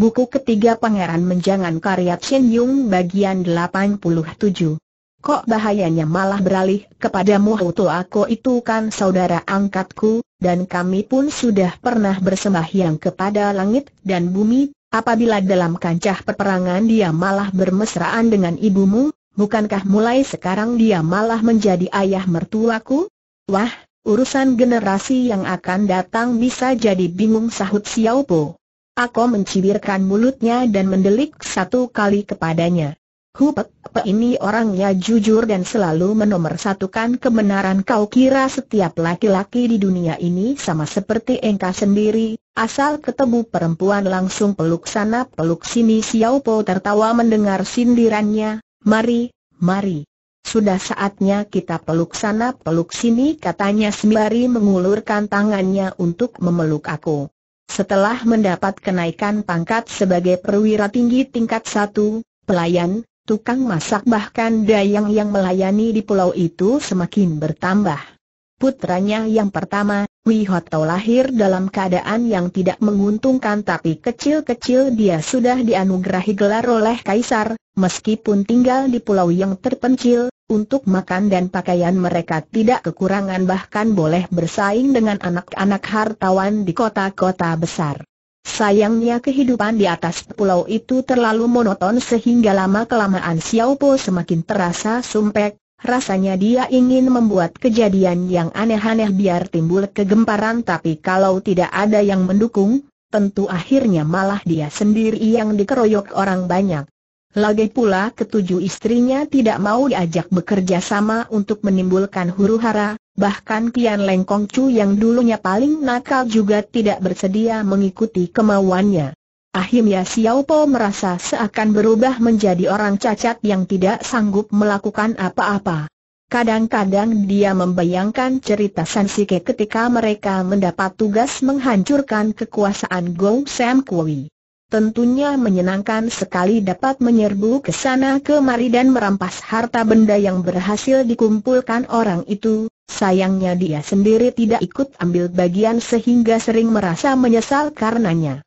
Buku ketiga Pangeran Menjangan karya Chen Yung bagian 87. Kok bahayanya malah beralih kepada Muhutu aku itu kan saudara angkatku, dan kami pun sudah pernah bersembahyang kepada langit dan bumi, apabila dalam kancah peperangan dia malah bermesraan dengan ibumu, bukankah mulai sekarang dia malah menjadi ayah mertuaku? Wah, urusan generasi yang akan datang bisa jadi bingung sahut Xiaopo. Aku mencibirkan mulutnya dan mendelik satu kali kepadanya. Hupek, ini orangnya jujur dan selalu menomorsatukan kebenaran kau kira setiap laki-laki di dunia ini sama seperti engkau sendiri, asal ketemu perempuan langsung peluk sana peluk sini Xiao Po tertawa mendengar sindirannya, mari, mari. Sudah saatnya kita peluk sana peluk sini katanya sembari mengulurkan tangannya untuk memeluk aku. Setelah mendapat kenaikan pangkat sebagai perwira tinggi tingkat satu, pelayan, tukang masak bahkan dayang yang melayani di pulau itu semakin bertambah. Putranya yang pertama, Wihoto lahir dalam keadaan yang tidak menguntungkan tapi kecil-kecil dia sudah dianugerahi gelar oleh Kaisar, meskipun tinggal di pulau yang terpencil, untuk makan dan pakaian mereka tidak kekurangan bahkan boleh bersaing dengan anak-anak hartawan di kota-kota besar. Sayangnya kehidupan di atas pulau itu terlalu monoton sehingga lama-kelamaan Xiao Po semakin terasa sumpek, Rasanya dia ingin membuat kejadian yang aneh-aneh biar timbul kegemparan tapi kalau tidak ada yang mendukung, tentu akhirnya malah dia sendiri yang dikeroyok orang banyak. Lagi pula ketujuh istrinya tidak mau diajak bekerja sama untuk menimbulkan huru-hara, bahkan Kian Lengkong Chu yang dulunya paling nakal juga tidak bersedia mengikuti kemauannya. Ahimya Xiaopo merasa seakan berubah menjadi orang cacat yang tidak sanggup melakukan apa-apa. Kadang-kadang dia membayangkan cerita Sansike ketika mereka mendapat tugas menghancurkan kekuasaan Gong Sam Kui. Tentunya menyenangkan sekali dapat menyerbu ke sana kemari dan merampas harta benda yang berhasil dikumpulkan orang itu, sayangnya dia sendiri tidak ikut ambil bagian sehingga sering merasa menyesal karenanya.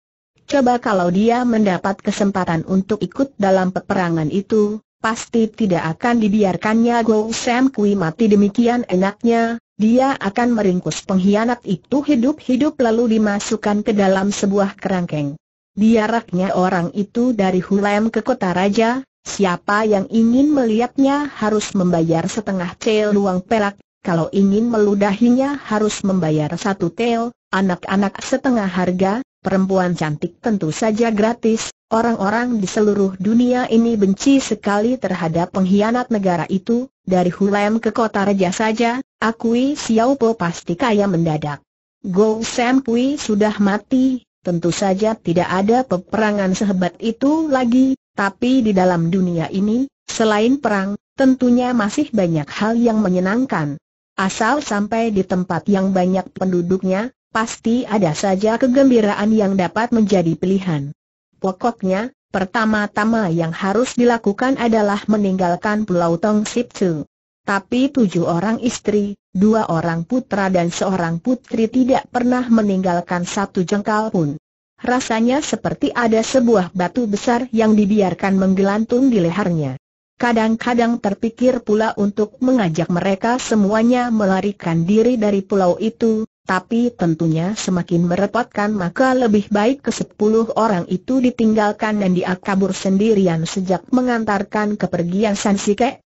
Coba kalau dia mendapat kesempatan untuk ikut dalam peperangan itu, pasti tidak akan dibiarkannya Go Sam Kui mati demikian enaknya, dia akan meringkus pengkhianat itu hidup-hidup lalu dimasukkan ke dalam sebuah kerangkeng. Diaraknya orang itu dari Hulem ke kota raja, siapa yang ingin melihatnya harus membayar setengah tel luang perak, kalau ingin meludahinya harus membayar satu tel, anak-anak setengah harga, perempuan cantik tentu saja gratis, orang-orang di seluruh dunia ini benci sekali terhadap pengkhianat negara itu, dari Hulem ke kota raja saja, akui Xiao Po pasti kaya mendadak. Go Sam Pui sudah mati, tentu saja tidak ada peperangan sehebat itu lagi, tapi di dalam dunia ini, selain perang, tentunya masih banyak hal yang menyenangkan. Asal sampai di tempat yang banyak penduduknya, pasti ada saja kegembiraan yang dapat menjadi pilihan. Pokoknya, pertama-tama yang harus dilakukan adalah meninggalkan Pulau Tong Sip Tzu. Tapi tujuh orang istri, dua orang putra dan seorang putri tidak pernah meninggalkan satu jengkal pun. Rasanya seperti ada sebuah batu besar yang dibiarkan menggelantung di lehernya. Kadang-kadang terpikir pula untuk mengajak mereka semuanya melarikan diri dari pulau itu, tapi tentunya semakin merepotkan maka lebih baik ke sepuluh orang itu ditinggalkan dan dia kabur sendirian sejak mengantarkan kepergian San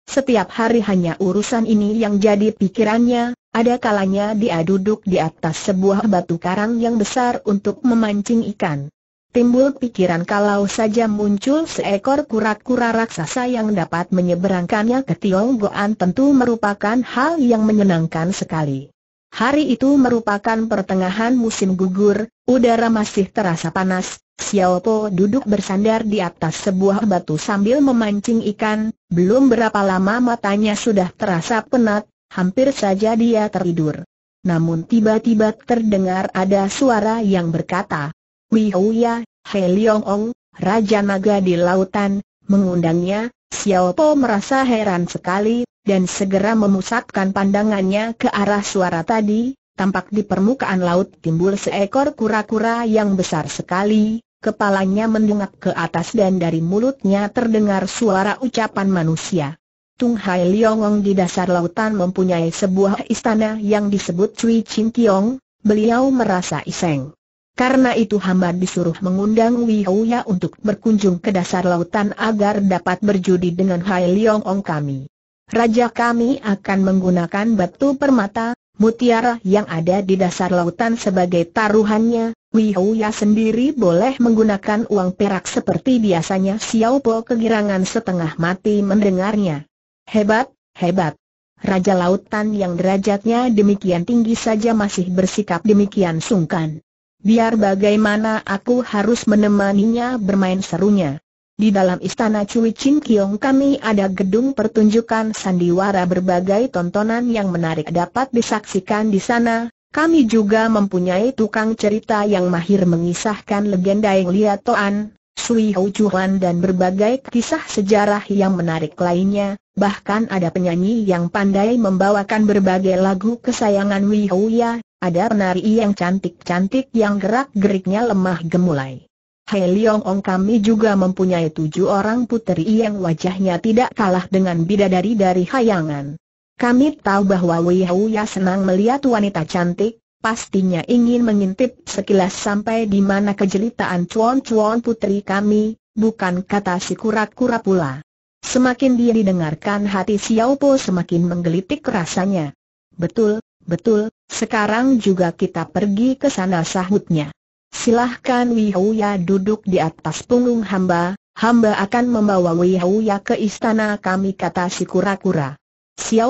Setiap hari hanya urusan ini yang jadi pikirannya, ada kalanya dia duduk di atas sebuah batu karang yang besar untuk memancing ikan. Timbul pikiran kalau saja muncul seekor kura-kura raksasa yang dapat menyeberangkannya ke Tionggoan tentu merupakan hal yang menyenangkan sekali. Hari itu merupakan pertengahan musim gugur, udara masih terasa panas, Xiao Po duduk bersandar di atas sebuah batu sambil memancing ikan, belum berapa lama matanya sudah terasa penat, hampir saja dia tertidur. Namun tiba-tiba terdengar ada suara yang berkata, Wihuya, Hei Leong Ong, Raja Naga di Lautan, mengundangnya, Xiao Po merasa heran sekali, dan segera memusatkan pandangannya ke arah suara tadi, tampak di permukaan laut timbul seekor kura-kura yang besar sekali, kepalanya mendongak ke atas dan dari mulutnya terdengar suara ucapan manusia. Tung Hai Liongong di dasar lautan mempunyai sebuah istana yang disebut Cui Chin Kiong, beliau merasa iseng. Karena itu hamba disuruh mengundang Wihouya untuk berkunjung ke dasar lautan agar dapat berjudi dengan Hai Ong kami. Raja kami akan menggunakan batu permata, mutiara yang ada di dasar lautan sebagai taruhannya, Wihouya sendiri boleh menggunakan uang perak seperti biasanya Xiao Po kegirangan setengah mati mendengarnya. Hebat, hebat. Raja lautan yang derajatnya demikian tinggi saja masih bersikap demikian sungkan. Biar bagaimana aku harus menemaninya bermain serunya. Di dalam istana Cui Chin Kiong kami ada gedung pertunjukan sandiwara berbagai tontonan yang menarik dapat disaksikan di sana. Kami juga mempunyai tukang cerita yang mahir mengisahkan legenda yang liatoan, Sui Hou Chuan dan berbagai kisah sejarah yang menarik lainnya. Bahkan ada penyanyi yang pandai membawakan berbagai lagu kesayangan Wei Hou Ya, ada penari yang cantik-cantik yang gerak-geriknya lemah gemulai. Hei Leong Ong kami juga mempunyai tujuh orang puteri yang wajahnya tidak kalah dengan bidadari dari hayangan. Kami tahu bahwa Wei Ya senang melihat wanita cantik, pastinya ingin mengintip sekilas sampai di mana kejelitaan cuan-cuan putri kami, bukan kata si kura-kura pula. Semakin dia didengarkan hati Xiao Po semakin menggelitik rasanya. Betul, betul, sekarang juga kita pergi ke sana sahutnya. Silahkan Wihouya duduk di atas punggung hamba, hamba akan membawa Wihouya ke istana kami kata si kura-kura.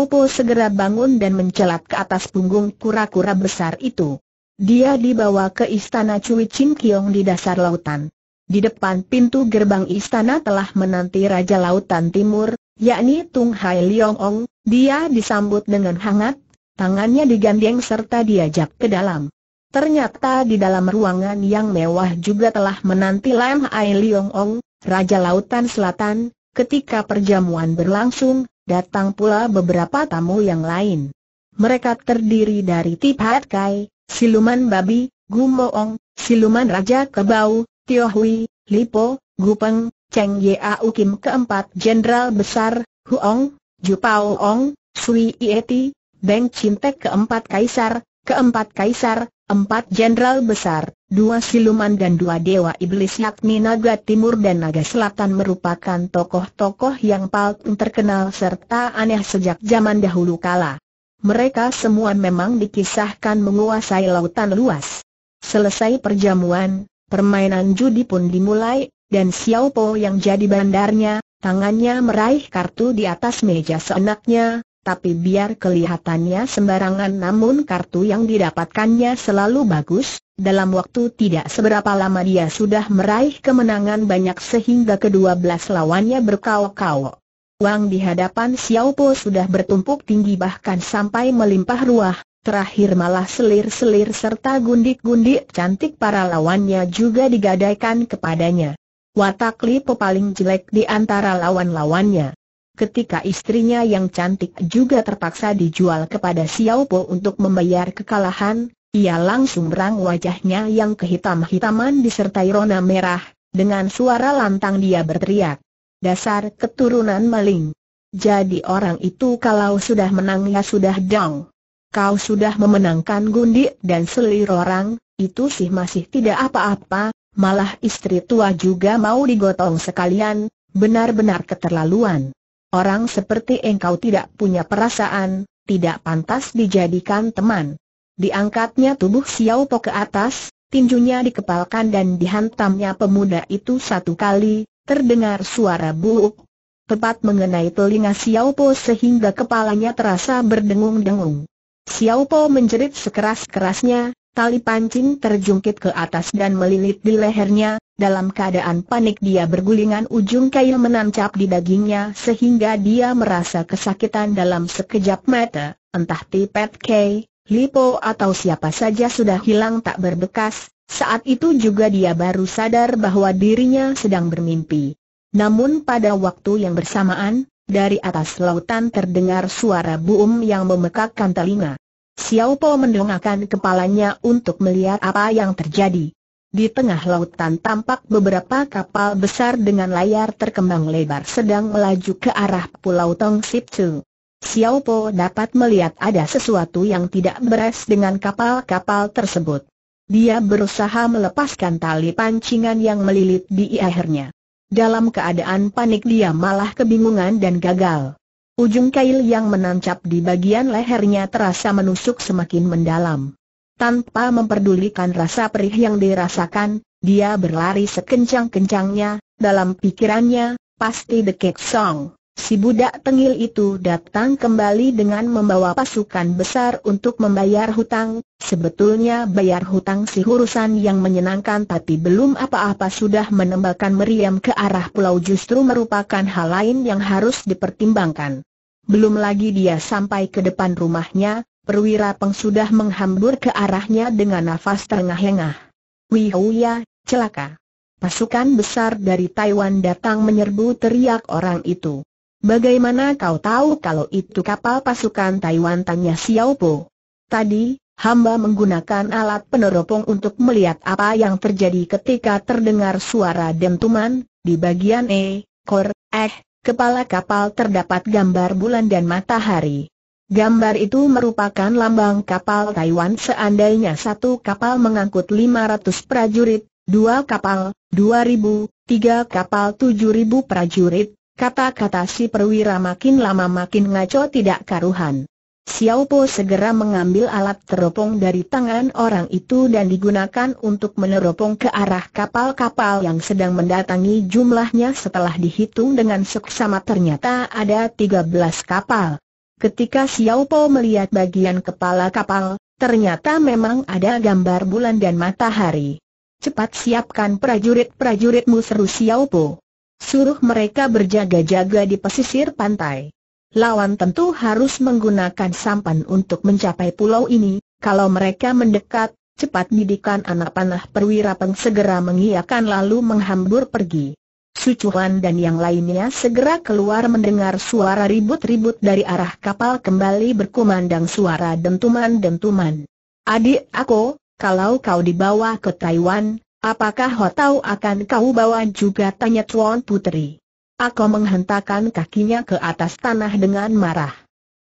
Po segera bangun dan mencelat ke atas punggung kura-kura besar itu. Dia dibawa ke istana Cui Ching Kiong di dasar lautan. Di depan pintu gerbang istana telah menanti Raja Lautan Timur, yakni Tung Hai Leong Ong, dia disambut dengan hangat, tangannya digandeng serta diajak ke dalam. Ternyata di dalam ruangan yang mewah juga telah menanti Lam Hai Leong Ong, Raja Lautan Selatan, ketika perjamuan berlangsung, datang pula beberapa tamu yang lain. Mereka terdiri dari Tip Hat Kai, Siluman Babi, Ong, Siluman Raja Kebau, Tio Hui, Lipo, Gupeng, Cheng U Kim keempat Jenderal Besar, Huong, Jupao Ong, Sui Ieti, Beng Cintek keempat Kaisar, keempat Kaisar, empat jenderal besar, dua siluman dan dua dewa iblis yakni Naga Timur dan Naga Selatan merupakan tokoh-tokoh yang paling terkenal serta aneh sejak zaman dahulu kala. Mereka semua memang dikisahkan menguasai lautan luas. Selesai perjamuan, permainan judi pun dimulai, dan Xiao Po yang jadi bandarnya, tangannya meraih kartu di atas meja seenaknya, tapi biar kelihatannya sembarangan namun kartu yang didapatkannya selalu bagus, dalam waktu tidak seberapa lama dia sudah meraih kemenangan banyak sehingga kedua belas lawannya berkaok-kaok. Uang di hadapan Xiao Po sudah bertumpuk tinggi bahkan sampai melimpah ruah, Terakhir malah selir-selir serta gundik-gundik cantik para lawannya juga digadaikan kepadanya. Watak Lipo paling jelek di antara lawan-lawannya ketika istrinya yang cantik juga terpaksa dijual kepada Xiao Po untuk membayar kekalahan, ia langsung berang wajahnya yang kehitam-hitaman disertai rona merah, dengan suara lantang dia berteriak. Dasar keturunan maling. Jadi orang itu kalau sudah menang ya sudah dong. Kau sudah memenangkan gundi dan selir orang, itu sih masih tidak apa-apa, malah istri tua juga mau digotong sekalian, benar-benar keterlaluan. Orang seperti engkau tidak punya perasaan, tidak pantas dijadikan teman. Diangkatnya tubuh Xiao Po ke atas, tinjunya dikepalkan dan dihantamnya pemuda itu satu kali, terdengar suara buuk. Tepat mengenai telinga Xiao Po sehingga kepalanya terasa berdengung-dengung. Xiao Po menjerit sekeras-kerasnya, tali pancing terjungkit ke atas dan melilit di lehernya, dalam keadaan panik dia bergulingan ujung kail menancap di dagingnya sehingga dia merasa kesakitan dalam sekejap mata, entah Tipet K, Lipo atau siapa saja sudah hilang tak berbekas, saat itu juga dia baru sadar bahwa dirinya sedang bermimpi. Namun pada waktu yang bersamaan, dari atas lautan terdengar suara buum yang memekakkan telinga. Xiao Po mendongakkan kepalanya untuk melihat apa yang terjadi. Di tengah lautan tampak beberapa kapal besar dengan layar terkembang lebar sedang melaju ke arah Pulau Tong Sip Xiao Po dapat melihat ada sesuatu yang tidak beres dengan kapal-kapal tersebut. Dia berusaha melepaskan tali pancingan yang melilit di akhirnya. Dalam keadaan panik dia malah kebingungan dan gagal. Ujung kail yang menancap di bagian lehernya terasa menusuk semakin mendalam. Tanpa memperdulikan rasa perih yang dirasakan, dia berlari sekencang-kencangnya, dalam pikirannya, pasti The Song. Si budak tengil itu datang kembali dengan membawa pasukan besar untuk membayar hutang, sebetulnya bayar hutang si urusan yang menyenangkan tapi belum apa-apa sudah menembakkan meriam ke arah pulau justru merupakan hal lain yang harus dipertimbangkan. Belum lagi dia sampai ke depan rumahnya, perwira peng sudah menghambur ke arahnya dengan nafas terengah-engah. Wihouya, oh celaka. Pasukan besar dari Taiwan datang menyerbu teriak orang itu. Bagaimana kau tahu kalau itu kapal pasukan Taiwan tanya Xiao Po? Tadi, hamba menggunakan alat peneropong untuk melihat apa yang terjadi ketika terdengar suara dentuman, di bagian E, kor, eh, kepala kapal terdapat gambar bulan dan matahari. Gambar itu merupakan lambang kapal Taiwan seandainya satu kapal mengangkut 500 prajurit, dua kapal, 2000, tiga kapal 7000 prajurit, kata-kata si perwira makin lama makin ngaco tidak karuhan. Xiao Po segera mengambil alat teropong dari tangan orang itu dan digunakan untuk meneropong ke arah kapal-kapal yang sedang mendatangi jumlahnya setelah dihitung dengan seksama ternyata ada 13 kapal. Ketika Xiao Po melihat bagian kepala kapal, ternyata memang ada gambar bulan dan matahari. Cepat siapkan prajurit-prajuritmu seru Xiao Po. Suruh mereka berjaga-jaga di pesisir pantai. Lawan tentu harus menggunakan sampan untuk mencapai pulau ini, kalau mereka mendekat, cepat didikan anak panah perwira peng segera mengiakan lalu menghambur pergi. Sucuan dan yang lainnya segera keluar mendengar suara ribut-ribut dari arah kapal kembali berkumandang suara dentuman-dentuman. Adik aku, kalau kau dibawa ke Taiwan, apakah Hotau akan kau bawa juga tanya Tuan Putri. Aku menghentakkan kakinya ke atas tanah dengan marah.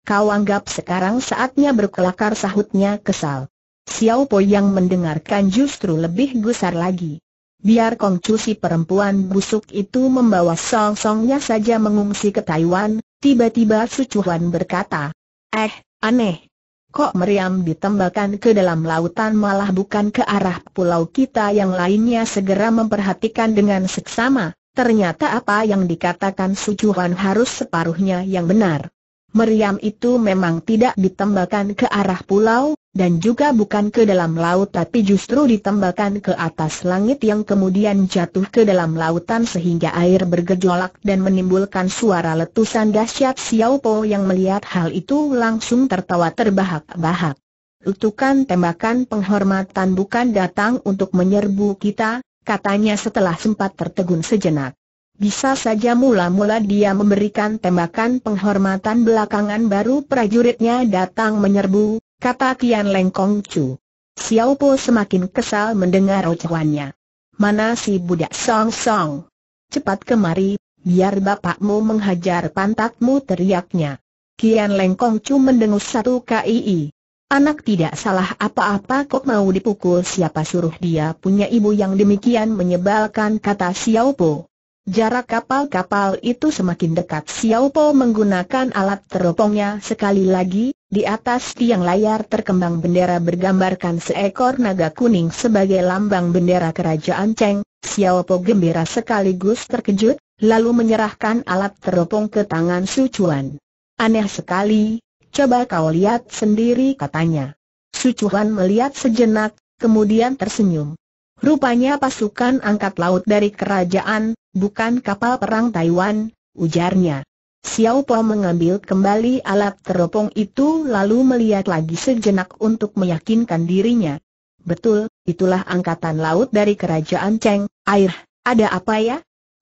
Kau anggap sekarang saatnya berkelakar sahutnya kesal. Xiao Po yang mendengarkan justru lebih gusar lagi. Biar kongcusi perempuan busuk itu membawa song-songnya saja mengungsi ke Taiwan, tiba-tiba Sucuhan berkata, Eh, aneh. Kok meriam ditembakkan ke dalam lautan malah bukan ke arah pulau kita yang lainnya segera memperhatikan dengan seksama, ternyata apa yang dikatakan Sucuhan harus separuhnya yang benar. Meriam itu memang tidak ditembakkan ke arah pulau, dan juga bukan ke dalam laut tapi justru ditembakkan ke atas langit yang kemudian jatuh ke dalam lautan sehingga air bergejolak dan menimbulkan suara letusan dahsyat Xiao Po yang melihat hal itu langsung tertawa terbahak-bahak. Letukan tembakan penghormatan bukan datang untuk menyerbu kita, katanya setelah sempat tertegun sejenak. Bisa saja mula-mula dia memberikan tembakan penghormatan belakangan baru prajuritnya datang menyerbu, kata Tian Leng Kong Chu. Xiao Po semakin kesal mendengar ucapannya. Mana si budak song-song? Cepat kemari, biar bapakmu menghajar pantatmu teriaknya. Kian Leng Kong Chu mendengus satu KII. Anak tidak salah apa-apa kok mau dipukul siapa suruh dia punya ibu yang demikian menyebalkan kata Xiao Po. Jarak kapal-kapal itu semakin dekat Xiao Po menggunakan alat teropongnya sekali lagi, di atas tiang layar terkembang bendera bergambarkan seekor naga kuning sebagai lambang bendera kerajaan Cheng, Xiao Po gembira sekaligus terkejut, lalu menyerahkan alat teropong ke tangan Su Chuan. Aneh sekali, coba kau lihat sendiri katanya. Su Chuan melihat sejenak, kemudian tersenyum. Rupanya pasukan angkat laut dari kerajaan Bukan kapal perang Taiwan, ujarnya. Xiao Po mengambil kembali alat teropong itu lalu melihat lagi sejenak untuk meyakinkan dirinya. Betul, itulah angkatan laut dari kerajaan Cheng, air, ada apa ya?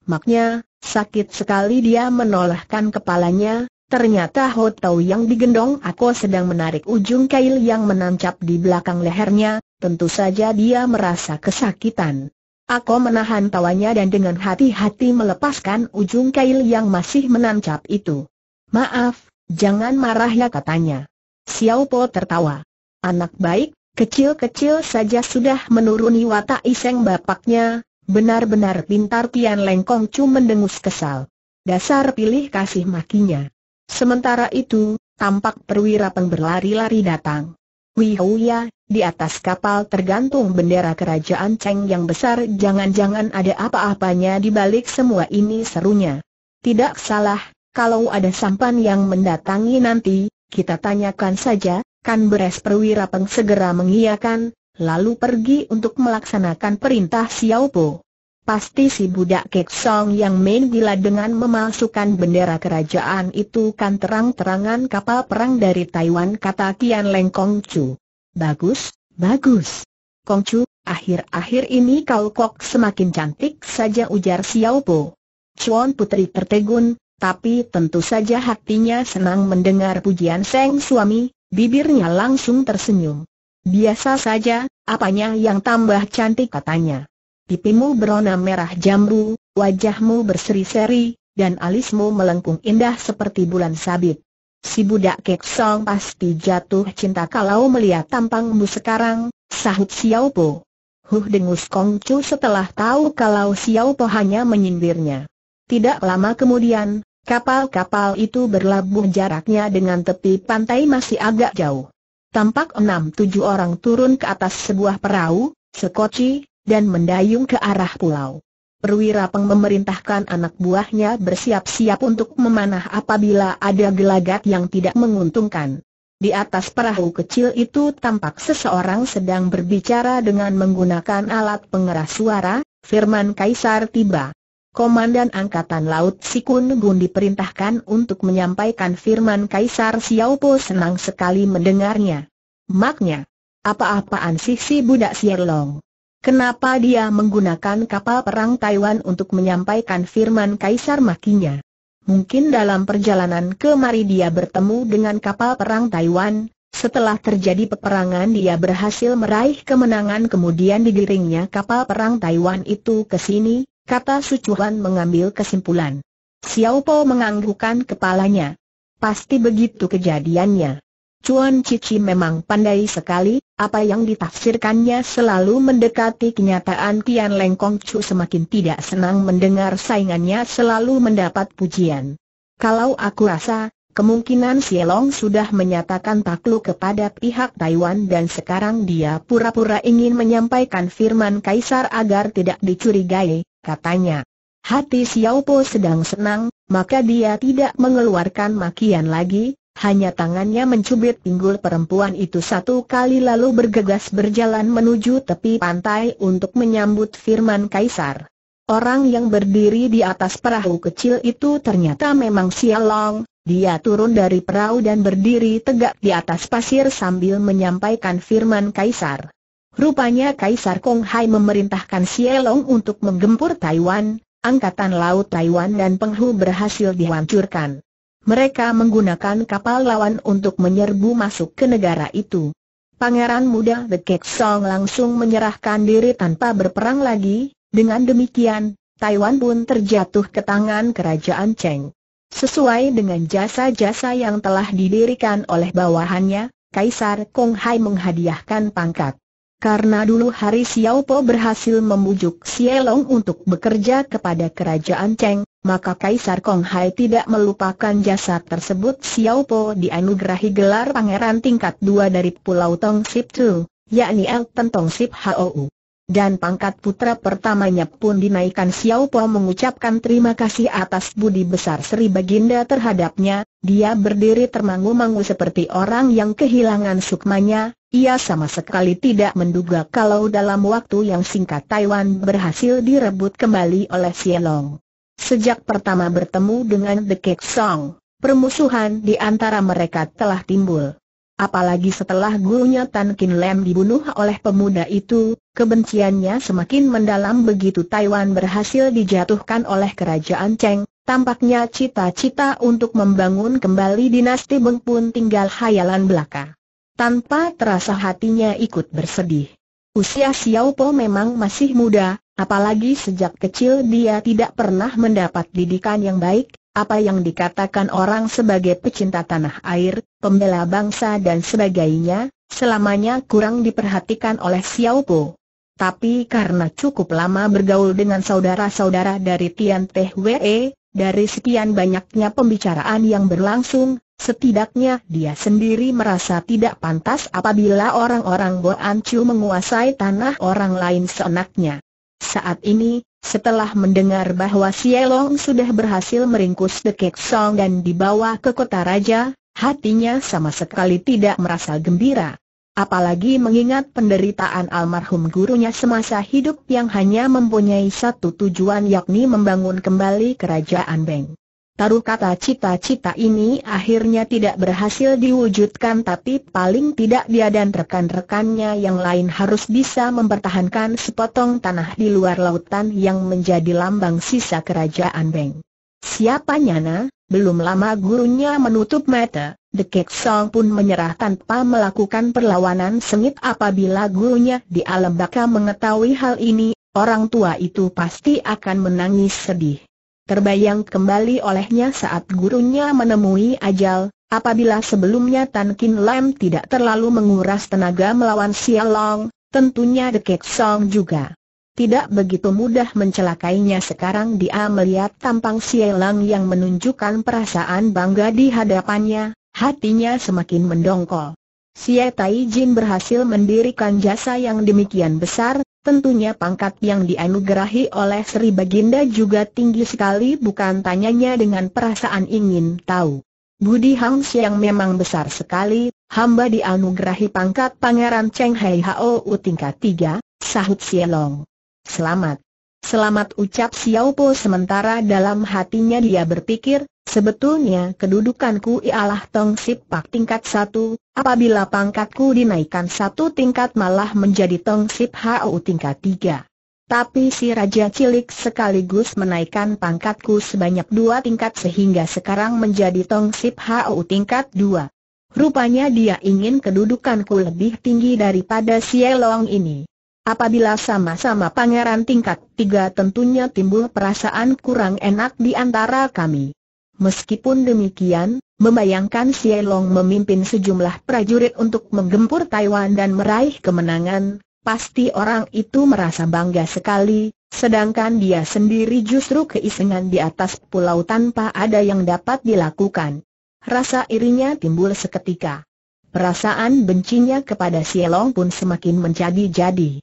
Maknya, sakit sekali dia menolahkan kepalanya, Ternyata Ho Tau yang digendong aku sedang menarik ujung kail yang menancap di belakang lehernya, tentu saja dia merasa kesakitan. Aku menahan tawanya dan dengan hati-hati melepaskan ujung kail yang masih menancap itu. Maaf, jangan marah ya katanya. Xiao Po tertawa. Anak baik, kecil-kecil saja sudah menuruni watak iseng bapaknya, benar-benar pintar Tian Lengkong Chu mendengus kesal. Dasar pilih kasih makinya. Sementara itu, tampak perwira pengberlari lari datang. Wi oh iya, di atas kapal tergantung bendera kerajaan Cheng yang besar jangan-jangan ada apa-apanya di balik semua ini serunya. Tidak salah, kalau ada sampan yang mendatangi nanti, kita tanyakan saja, kan beres perwira peng segera mengiyakan, lalu pergi untuk melaksanakan perintah Xiao Po. Pasti si budak Kek Song yang main gila dengan memasukkan bendera kerajaan itu kan terang-terangan kapal perang dari Taiwan kata Kian Leng Kong Chu. Bagus, bagus. Kong Chu, akhir-akhir ini kau kok semakin cantik saja ujar Xiao Po. Chuan Putri tertegun, tapi tentu saja hatinya senang mendengar pujian Seng suami, bibirnya langsung tersenyum. Biasa saja, apanya yang tambah cantik katanya pipimu berona merah jambu, wajahmu berseri-seri, dan alismu melengkung indah seperti bulan sabit. Si budak keksong pasti jatuh cinta kalau melihat tampangmu sekarang, sahut Xiao Po. Huh dengus Kong setelah tahu kalau Xiao Po hanya menyindirnya. Tidak lama kemudian, kapal-kapal itu berlabuh jaraknya dengan tepi pantai masih agak jauh. Tampak enam tujuh orang turun ke atas sebuah perahu, sekoci, dan mendayung ke arah pulau. Perwira Peng memerintahkan anak buahnya bersiap-siap untuk memanah apabila ada gelagat yang tidak menguntungkan. Di atas perahu kecil itu tampak seseorang sedang berbicara dengan menggunakan alat pengeras suara, firman Kaisar tiba. Komandan Angkatan Laut Sikun Gun diperintahkan untuk menyampaikan firman Kaisar Xiaopo senang sekali mendengarnya. Maknya, apa-apaan sih si budak Sierlong? Kenapa dia menggunakan kapal perang Taiwan untuk menyampaikan firman Kaisar makinya? Mungkin dalam perjalanan kemari dia bertemu dengan kapal perang Taiwan, setelah terjadi peperangan dia berhasil meraih kemenangan kemudian digiringnya kapal perang Taiwan itu ke sini, kata Sucuhan mengambil kesimpulan. Xiao Po menganggukkan kepalanya. Pasti begitu kejadiannya. Cuan Cici memang pandai sekali, apa yang ditafsirkannya selalu mendekati kenyataan Tian Lengkong Kong Chu semakin tidak senang mendengar saingannya selalu mendapat pujian. Kalau aku rasa, kemungkinan Sielong sudah menyatakan takluk kepada pihak Taiwan dan sekarang dia pura-pura ingin menyampaikan firman Kaisar agar tidak dicurigai, katanya. Hati Xiao Po sedang senang, maka dia tidak mengeluarkan makian lagi, hanya tangannya mencubit pinggul perempuan itu satu kali lalu bergegas berjalan menuju tepi pantai untuk menyambut firman kaisar. Orang yang berdiri di atas perahu kecil itu ternyata memang Sialong, dia turun dari perahu dan berdiri tegak di atas pasir sambil menyampaikan firman kaisar. Rupanya Kaisar Kong Hai memerintahkan Sialong untuk menggempur Taiwan, angkatan laut Taiwan dan Penghu berhasil dihancurkan. Mereka menggunakan kapal lawan untuk menyerbu masuk ke negara itu. Pangeran muda The Kek Song langsung menyerahkan diri tanpa berperang lagi, dengan demikian, Taiwan pun terjatuh ke tangan kerajaan Cheng. Sesuai dengan jasa-jasa yang telah didirikan oleh bawahannya, Kaisar Kong Hai menghadiahkan pangkat. Karena dulu Hari Xiao Po berhasil membujuk Xie Long untuk bekerja kepada kerajaan Cheng, maka Kaisar Kong Hai tidak melupakan jasa tersebut Xiao Po dianugerahi gelar pangeran tingkat dua dari Pulau Tong Sip Tu, yakni El Tentong Sip Hou. Dan pangkat putra pertamanya pun dinaikkan Xiao Po mengucapkan terima kasih atas budi besar Sri Baginda terhadapnya, dia berdiri termangu-mangu seperti orang yang kehilangan sukmanya, ia sama sekali tidak menduga kalau dalam waktu yang singkat Taiwan berhasil direbut kembali oleh Xie Long. Sejak pertama bertemu dengan The Kek Song, permusuhan di antara mereka telah timbul. Apalagi setelah gurunya Tan Kin Lam dibunuh oleh pemuda itu, kebenciannya semakin mendalam begitu Taiwan berhasil dijatuhkan oleh kerajaan Cheng, tampaknya cita-cita untuk membangun kembali dinasti Beng pun tinggal hayalan belaka. Tanpa terasa hatinya ikut bersedih. Usia Xiao Po memang masih muda, Apalagi sejak kecil dia tidak pernah mendapat didikan yang baik, apa yang dikatakan orang sebagai pecinta tanah air, pembela bangsa dan sebagainya, selamanya kurang diperhatikan oleh Xiao Po. Tapi karena cukup lama bergaul dengan saudara-saudara dari Tian Teh Wei, dari sekian banyaknya pembicaraan yang berlangsung, setidaknya dia sendiri merasa tidak pantas apabila orang-orang Boan Chu menguasai tanah orang lain seenaknya. Saat ini, setelah mendengar bahwa Sielong sudah berhasil meringkus The Cake Song dan dibawa ke kota raja, hatinya sama sekali tidak merasa gembira. Apalagi mengingat penderitaan almarhum gurunya semasa hidup yang hanya mempunyai satu tujuan yakni membangun kembali kerajaan Beng. Taruh kata cita-cita ini akhirnya tidak berhasil diwujudkan tapi paling tidak dia dan rekan-rekannya yang lain harus bisa mempertahankan sepotong tanah di luar lautan yang menjadi lambang sisa kerajaan Beng. Siapa nyana? Belum lama gurunya menutup mata, The Kek Song pun menyerah tanpa melakukan perlawanan sengit apabila gurunya di alam baka mengetahui hal ini, orang tua itu pasti akan menangis sedih terbayang kembali olehnya saat gurunya menemui ajal, apabila sebelumnya Tan Kin Lam tidak terlalu menguras tenaga melawan Long, tentunya The Kek Song juga. Tidak begitu mudah mencelakainya sekarang dia melihat tampang Long yang menunjukkan perasaan bangga di hadapannya, hatinya semakin mendongkol. Xie Tai Jin berhasil mendirikan jasa yang demikian besar, Tentunya pangkat yang dianugerahi oleh Sri Baginda juga tinggi sekali bukan tanyanya dengan perasaan ingin tahu. Budi Hang Siang memang besar sekali, hamba dianugerahi pangkat Pangeran Cheng Hai Hao tingkat 3, sahut Sielong. Selamat. Selamat ucap Xiao Xiaopo sementara dalam hatinya dia berpikir, sebetulnya kedudukanku ialah Tong Sip Pak tingkat satu, apabila pangkatku dinaikkan satu tingkat malah menjadi Tong Sip Hau tingkat tiga. Tapi si Raja Cilik sekaligus menaikkan pangkatku sebanyak dua tingkat sehingga sekarang menjadi Tong Sip Hau tingkat dua. Rupanya dia ingin kedudukanku lebih tinggi daripada Long ini. Apabila sama-sama pangeran tingkat tiga tentunya timbul perasaan kurang enak di antara kami. Meskipun demikian, membayangkan Sielong memimpin sejumlah prajurit untuk menggempur Taiwan dan meraih kemenangan, pasti orang itu merasa bangga sekali, sedangkan dia sendiri justru keisengan di atas pulau tanpa ada yang dapat dilakukan. Rasa irinya timbul seketika. Perasaan bencinya kepada Sielong pun semakin menjadi-jadi.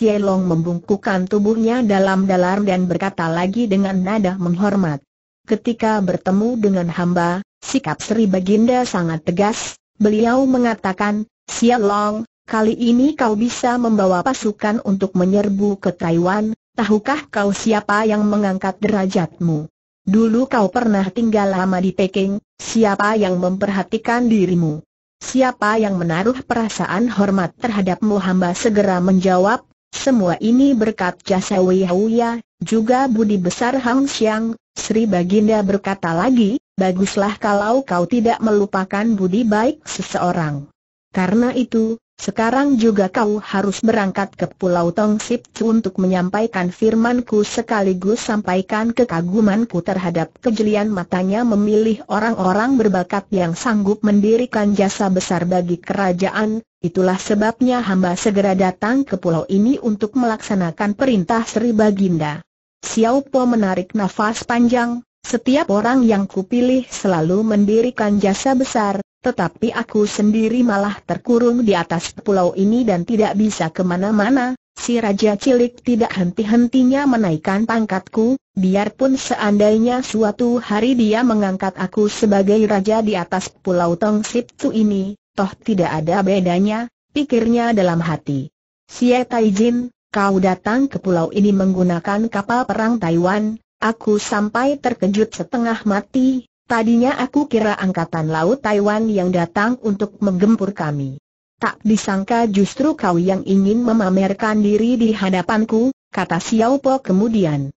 Sielong membungkukkan tubuhnya dalam-dalam dan berkata lagi dengan nada menghormat. Ketika bertemu dengan hamba, sikap Sri Baginda sangat tegas, beliau mengatakan, Sielong, kali ini kau bisa membawa pasukan untuk menyerbu ke Taiwan, tahukah kau siapa yang mengangkat derajatmu? Dulu kau pernah tinggal lama di Peking, siapa yang memperhatikan dirimu? Siapa yang menaruh perasaan hormat terhadapmu hamba segera menjawab, semua ini berkat jasa Wei ya, juga budi besar Hang Xiang, Sri Baginda berkata lagi, baguslah kalau kau tidak melupakan budi baik seseorang. Karena itu, sekarang juga kau harus berangkat ke Pulau Tong untuk menyampaikan firmanku sekaligus sampaikan kekagumanku terhadap kejelian matanya memilih orang-orang berbakat yang sanggup mendirikan jasa besar bagi kerajaan, itulah sebabnya hamba segera datang ke pulau ini untuk melaksanakan perintah Sri Baginda. Xiao Po menarik nafas panjang, setiap orang yang kupilih selalu mendirikan jasa besar, tetapi aku sendiri malah terkurung di atas pulau ini dan tidak bisa kemana-mana, si Raja Cilik tidak henti-hentinya menaikkan pangkatku, biarpun seandainya suatu hari dia mengangkat aku sebagai Raja di atas pulau Tong Sip tu ini, toh tidak ada bedanya, pikirnya dalam hati. Xie Taijin, kau datang ke pulau ini menggunakan kapal perang Taiwan, aku sampai terkejut setengah mati, Tadinya aku kira angkatan laut Taiwan yang datang untuk menggempur kami. Tak disangka justru kau yang ingin memamerkan diri di hadapanku, kata Xiao Po kemudian.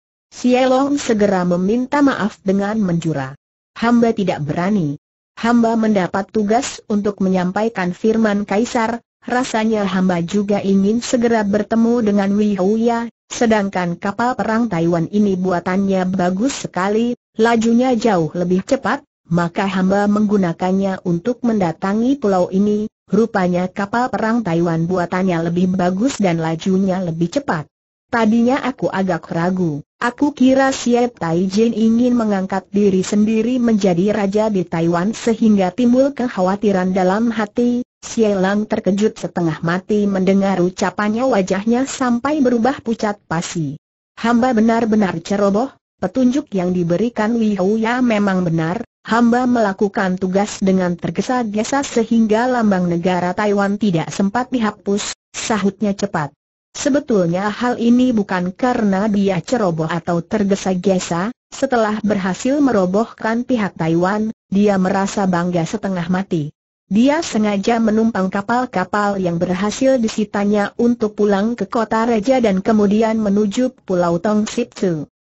Long segera meminta maaf dengan menjura. Hamba tidak berani. Hamba mendapat tugas untuk menyampaikan firman Kaisar, rasanya hamba juga ingin segera bertemu dengan Wihouya, sedangkan kapal perang Taiwan ini buatannya bagus sekali, Lajunya jauh lebih cepat, maka hamba menggunakannya untuk mendatangi pulau ini, rupanya kapal perang Taiwan buatannya lebih bagus dan lajunya lebih cepat. Tadinya aku agak ragu, aku kira Siap Tai ingin mengangkat diri sendiri menjadi raja di Taiwan sehingga timbul kekhawatiran dalam hati, Sielang terkejut setengah mati mendengar ucapannya wajahnya sampai berubah pucat pasi. Hamba benar-benar ceroboh, Petunjuk yang diberikan Wihouya memang benar, hamba melakukan tugas dengan tergesa-gesa sehingga lambang negara Taiwan tidak sempat dihapus, sahutnya cepat. Sebetulnya hal ini bukan karena dia ceroboh atau tergesa-gesa, setelah berhasil merobohkan pihak Taiwan, dia merasa bangga setengah mati. Dia sengaja menumpang kapal-kapal yang berhasil disitanya untuk pulang ke kota Raja dan kemudian menuju Pulau Tong Sip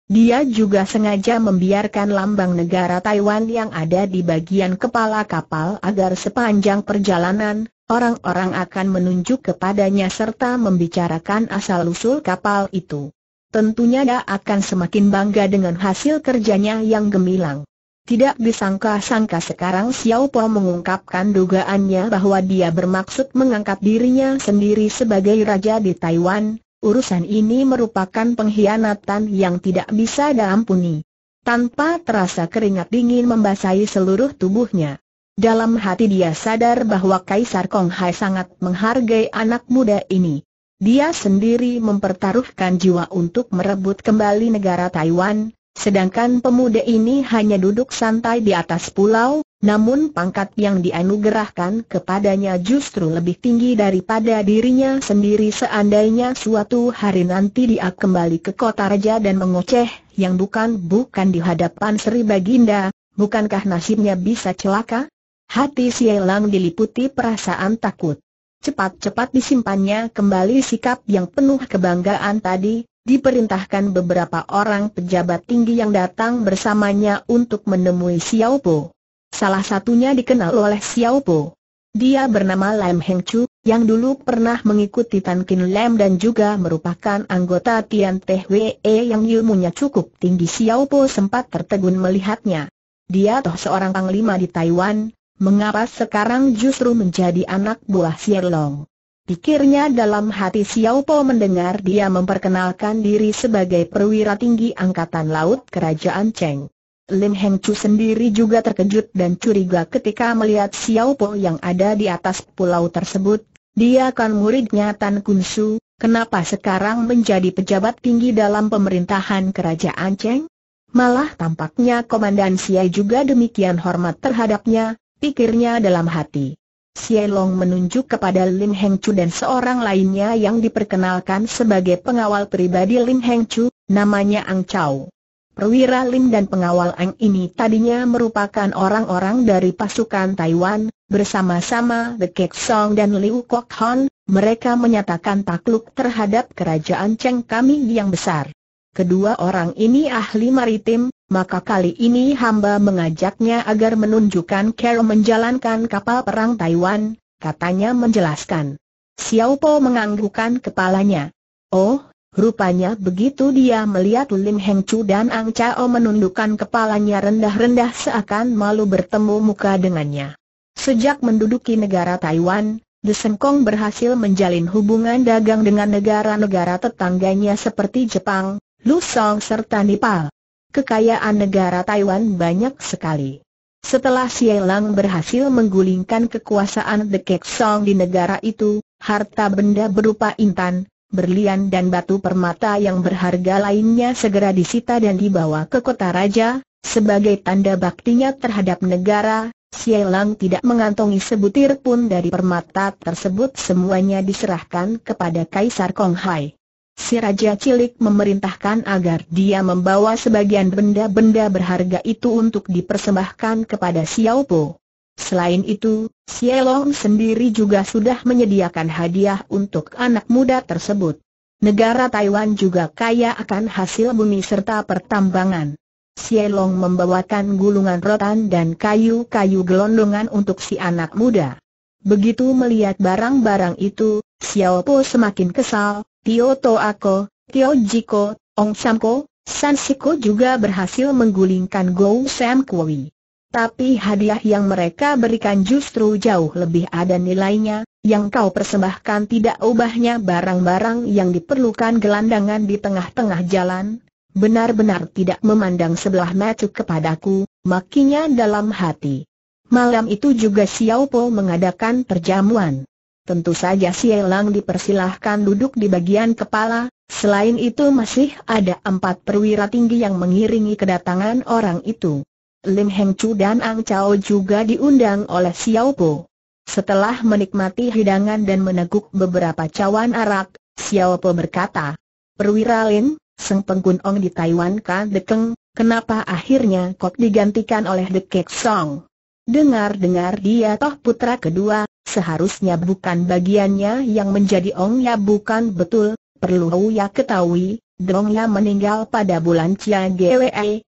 dia juga sengaja membiarkan lambang negara Taiwan yang ada di bagian kepala kapal agar sepanjang perjalanan, orang-orang akan menunjuk kepadanya serta membicarakan asal-usul kapal itu. Tentunya dia akan semakin bangga dengan hasil kerjanya yang gemilang. Tidak disangka-sangka sekarang Xiao Po mengungkapkan dugaannya bahwa dia bermaksud mengangkat dirinya sendiri sebagai raja di Taiwan, urusan ini merupakan pengkhianatan yang tidak bisa diampuni. Tanpa terasa keringat dingin membasahi seluruh tubuhnya. Dalam hati dia sadar bahwa Kaisar Kong Hai sangat menghargai anak muda ini. Dia sendiri mempertaruhkan jiwa untuk merebut kembali negara Taiwan, sedangkan pemuda ini hanya duduk santai di atas pulau, namun pangkat yang dianugerahkan kepadanya justru lebih tinggi daripada dirinya sendiri seandainya suatu hari nanti dia kembali ke kota raja dan mengoceh, yang bukan-bukan di hadapan Sri Baginda, bukankah nasibnya bisa celaka? Hati Sielang diliputi perasaan takut. Cepat-cepat disimpannya kembali sikap yang penuh kebanggaan tadi, diperintahkan beberapa orang pejabat tinggi yang datang bersamanya untuk menemui Xiao Po. Salah satunya dikenal oleh Xiao Po. Dia bernama Lam Heng Chu, yang dulu pernah mengikuti Tan Kin Lam dan juga merupakan anggota Tian Teh Wee yang ilmunya cukup tinggi Xiao Po sempat tertegun melihatnya. Dia toh seorang panglima di Taiwan, mengapa sekarang justru menjadi anak buah Long? Pikirnya dalam hati Xiao Po mendengar dia memperkenalkan diri sebagai perwira tinggi Angkatan Laut Kerajaan Cheng. Lin Heng Chu sendiri juga terkejut dan curiga ketika melihat Xiao Po yang ada di atas pulau tersebut. Dia kan muridnya Tan Kun Su, kenapa sekarang menjadi pejabat tinggi dalam pemerintahan kerajaan Cheng? Malah tampaknya Komandan Xie juga demikian hormat terhadapnya, pikirnya dalam hati. Xie Long menunjuk kepada Lim Heng Chu dan seorang lainnya yang diperkenalkan sebagai pengawal pribadi Lim Heng Chu, namanya Ang Chao. Perwira Lim dan pengawal Eng ini tadinya merupakan orang-orang dari pasukan Taiwan, bersama-sama The Kek Song dan Liu Kok Hon, mereka menyatakan takluk terhadap kerajaan Cheng kami yang besar. Kedua orang ini ahli maritim, maka kali ini hamba mengajaknya agar menunjukkan cara menjalankan kapal perang Taiwan, katanya menjelaskan. Xiao Po menganggukkan kepalanya. Oh, Rupanya begitu dia melihat Lim Heng Chu dan Ang Chao menundukkan kepalanya rendah-rendah seakan malu bertemu muka dengannya. Sejak menduduki negara Taiwan, the Sengkong berhasil menjalin hubungan dagang dengan negara-negara tetangganya seperti Jepang, Lusong serta Nepal. Kekayaan negara Taiwan banyak sekali. Setelah Sielang berhasil menggulingkan kekuasaan The Kek Song di negara itu, harta benda berupa intan, berlian dan batu permata yang berharga lainnya segera disita dan dibawa ke kota raja, sebagai tanda baktinya terhadap negara, Sielang tidak mengantongi sebutir pun dari permata tersebut semuanya diserahkan kepada Kaisar Konghai. Si Raja Cilik memerintahkan agar dia membawa sebagian benda-benda berharga itu untuk dipersembahkan kepada Xiao Po. Selain itu, Xielong sendiri juga sudah menyediakan hadiah untuk anak muda tersebut. Negara Taiwan juga kaya akan hasil bumi serta pertambangan. Xielong membawakan gulungan rotan dan kayu-kayu gelondongan untuk si anak muda. Begitu melihat barang-barang itu, Xiao Po semakin kesal, Tio To Ako, Tio Jiko, Ong Samko, San Siko juga berhasil menggulingkan Gou Sam Kui. Tapi hadiah yang mereka berikan justru jauh lebih ada nilainya, yang kau persembahkan tidak ubahnya barang-barang yang diperlukan gelandangan di tengah-tengah jalan, benar-benar tidak memandang sebelah mata kepadaku, makinya dalam hati. Malam itu juga Xiao Po mengadakan perjamuan. Tentu saja Lang dipersilahkan duduk di bagian kepala, selain itu masih ada empat perwira tinggi yang mengiringi kedatangan orang itu. Lim Heng Chu dan Ang Chao juga diundang oleh Xiao Po. Setelah menikmati hidangan dan meneguk beberapa cawan arak, Xiao Po berkata, Perwira Lin, Seng Penggunong di Taiwan kan dekeng, kenapa akhirnya kok digantikan oleh The Kek Song? Dengar-dengar dia toh putra kedua, seharusnya bukan bagiannya yang menjadi Ong Ya bukan betul, perlu Ya ketahui, Dong Ya meninggal pada bulan Cia Gwe,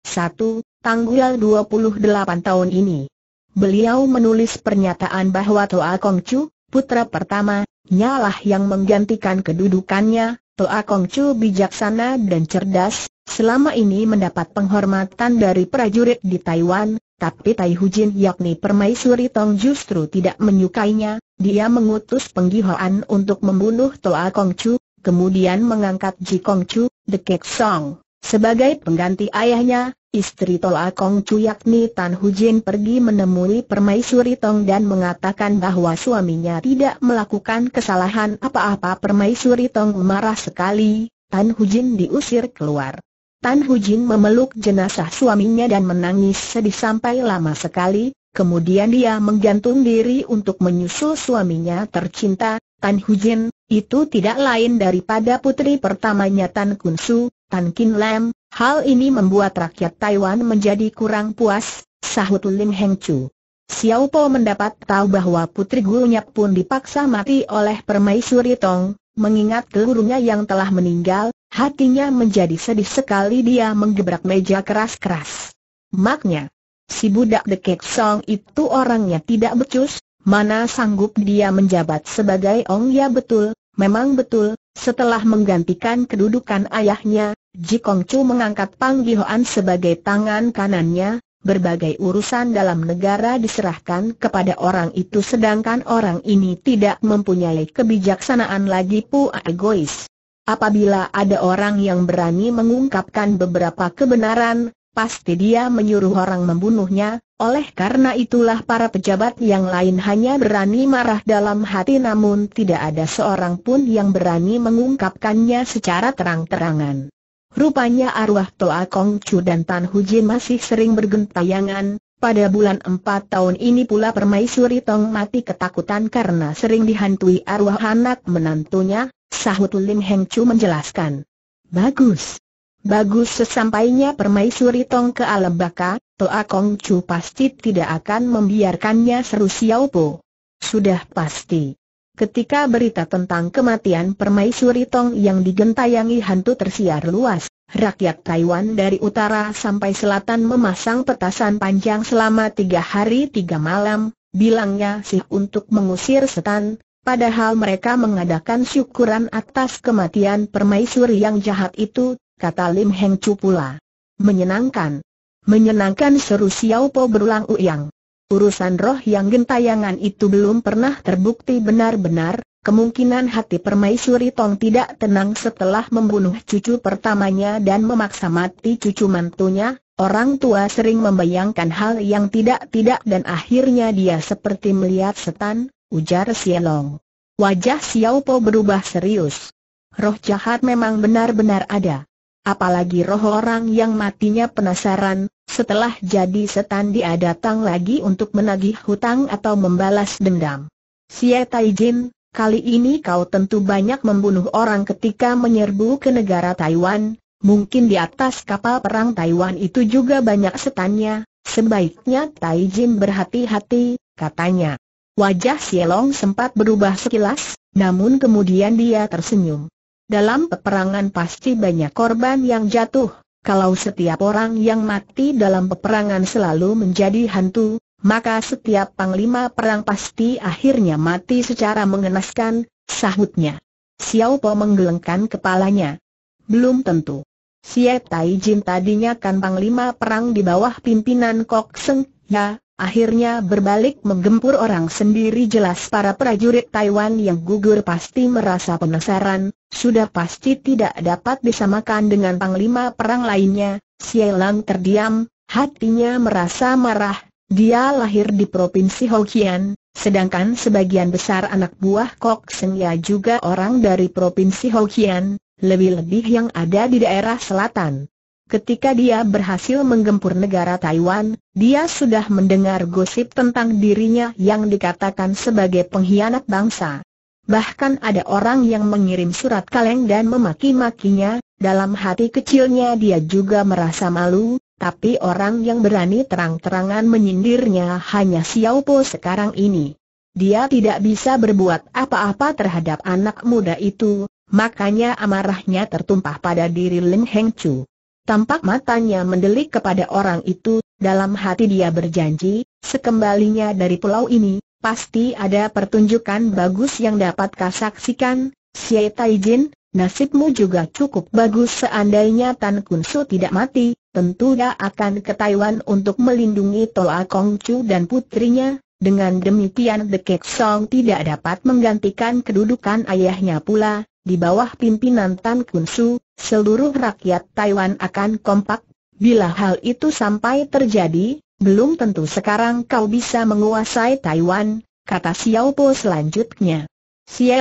1, tanggal 28 tahun ini. Beliau menulis pernyataan bahwa Toa Kong Chu, putra pertama, nyalah yang menggantikan kedudukannya, Toa Kong Chu bijaksana dan cerdas, selama ini mendapat penghormatan dari prajurit di Taiwan, tapi Tai Jin, yakni Permaisuri Tong justru tidak menyukainya, dia mengutus penggihoan untuk membunuh Toa Kong Chu, kemudian mengangkat Ji Kong Chu, The Kek Song. Sebagai pengganti ayahnya, istri Tola Kong Chu yakni Tan Hujin pergi menemui Permaisuri Tong dan mengatakan bahwa suaminya tidak melakukan kesalahan apa-apa Permaisuri Tong marah sekali, Tan Hujin diusir keluar. Tan Hujin memeluk jenazah suaminya dan menangis sedih sampai lama sekali, kemudian dia menggantung diri untuk menyusul suaminya tercinta, Tan Hujin, itu tidak lain daripada putri pertamanya Tan Su, Tan Kin Lam, hal ini membuat rakyat Taiwan menjadi kurang puas, sahut Lim Heng Chu. Xiao Po mendapat tahu bahwa putri gurunya pun dipaksa mati oleh permaisuri Tong, mengingat gurunya yang telah meninggal, hatinya menjadi sedih sekali dia menggebrak meja keras-keras. Maknya, si budak The Cake Song itu orangnya tidak becus, mana sanggup dia menjabat sebagai Ong Ya betul, Memang betul, setelah menggantikan kedudukan ayahnya, Ji Kong Chu mengangkat Pang Gihoan sebagai tangan kanannya, berbagai urusan dalam negara diserahkan kepada orang itu sedangkan orang ini tidak mempunyai kebijaksanaan lagi pu egois. Apabila ada orang yang berani mengungkapkan beberapa kebenaran, pasti dia menyuruh orang membunuhnya, oleh karena itulah para pejabat yang lain hanya berani marah dalam hati namun tidak ada seorang pun yang berani mengungkapkannya secara terang-terangan. Rupanya arwah Toa Kong Chu dan Tan Jin masih sering bergentayangan, pada bulan 4 tahun ini pula permaisuri Tong mati ketakutan karena sering dihantui arwah anak menantunya, sahut Lim Heng Chu menjelaskan. Bagus. Bagus sesampainya permaisuri Tong ke alam baka, Toa Kong Chu pasti tidak akan membiarkannya seru Xiao Po. Sudah pasti. Ketika berita tentang kematian permaisuri Tong yang digentayangi hantu tersiar luas, rakyat Taiwan dari utara sampai selatan memasang petasan panjang selama tiga hari tiga malam, bilangnya sih untuk mengusir setan, padahal mereka mengadakan syukuran atas kematian permaisuri yang jahat itu, kata Lim Heng Chu pula. Menyenangkan, Menyenangkan seru Xiao Po berulang-uyang. Urusan roh yang gentayangan itu belum pernah terbukti benar-benar, kemungkinan hati permaisuri Tong tidak tenang setelah membunuh cucu pertamanya dan memaksa mati cucu mantunya, orang tua sering membayangkan hal yang tidak-tidak dan akhirnya dia seperti melihat setan, ujar Sielong. Wajah Xiao Po berubah serius. Roh jahat memang benar-benar ada. Apalagi roh orang yang matinya penasaran, setelah jadi setan dia datang lagi untuk menagih hutang atau membalas dendam. Xie Taijin, kali ini kau tentu banyak membunuh orang ketika menyerbu ke negara Taiwan, mungkin di atas kapal perang Taiwan itu juga banyak setannya, sebaiknya Taijin berhati-hati, katanya. Wajah Long sempat berubah sekilas, namun kemudian dia tersenyum. Dalam peperangan pasti banyak korban yang jatuh, kalau setiap orang yang mati dalam peperangan selalu menjadi hantu, maka setiap panglima perang pasti akhirnya mati secara mengenaskan, sahutnya. Xiao Po menggelengkan kepalanya. Belum tentu. Siap Tai Jin tadinya kan panglima perang di bawah pimpinan Kok Seng, ya, Akhirnya berbalik menggempur orang sendiri jelas para prajurit Taiwan yang gugur pasti merasa penasaran, sudah pasti tidak dapat disamakan dengan panglima perang lainnya, Sielang terdiam, hatinya merasa marah, dia lahir di Provinsi Hokkien, sedangkan sebagian besar anak buah Kok Sengya juga orang dari Provinsi Hokkien, lebih-lebih yang ada di daerah selatan. Ketika dia berhasil menggempur negara Taiwan, dia sudah mendengar gosip tentang dirinya yang dikatakan sebagai pengkhianat bangsa. Bahkan ada orang yang mengirim surat kaleng dan memaki-makinya, dalam hati kecilnya dia juga merasa malu, tapi orang yang berani terang-terangan menyindirnya hanya Xiao Po sekarang ini. Dia tidak bisa berbuat apa-apa terhadap anak muda itu, makanya amarahnya tertumpah pada diri Lin Heng Chu. Tampak matanya mendelik kepada orang itu, dalam hati dia berjanji, sekembalinya dari pulau ini, pasti ada pertunjukan bagus yang dapat kasaksikan, Xie Taijin, nasibmu juga cukup bagus seandainya Tan Kun Su tidak mati, tentu dia akan ke Taiwan untuk melindungi Toa Kong Chu dan putrinya, dengan demikian The Kek Song tidak dapat menggantikan kedudukan ayahnya pula, di bawah pimpinan Tan Kun Su, seluruh rakyat Taiwan akan kompak. Bila hal itu sampai terjadi, belum tentu sekarang kau bisa menguasai Taiwan, kata Xiao Po selanjutnya.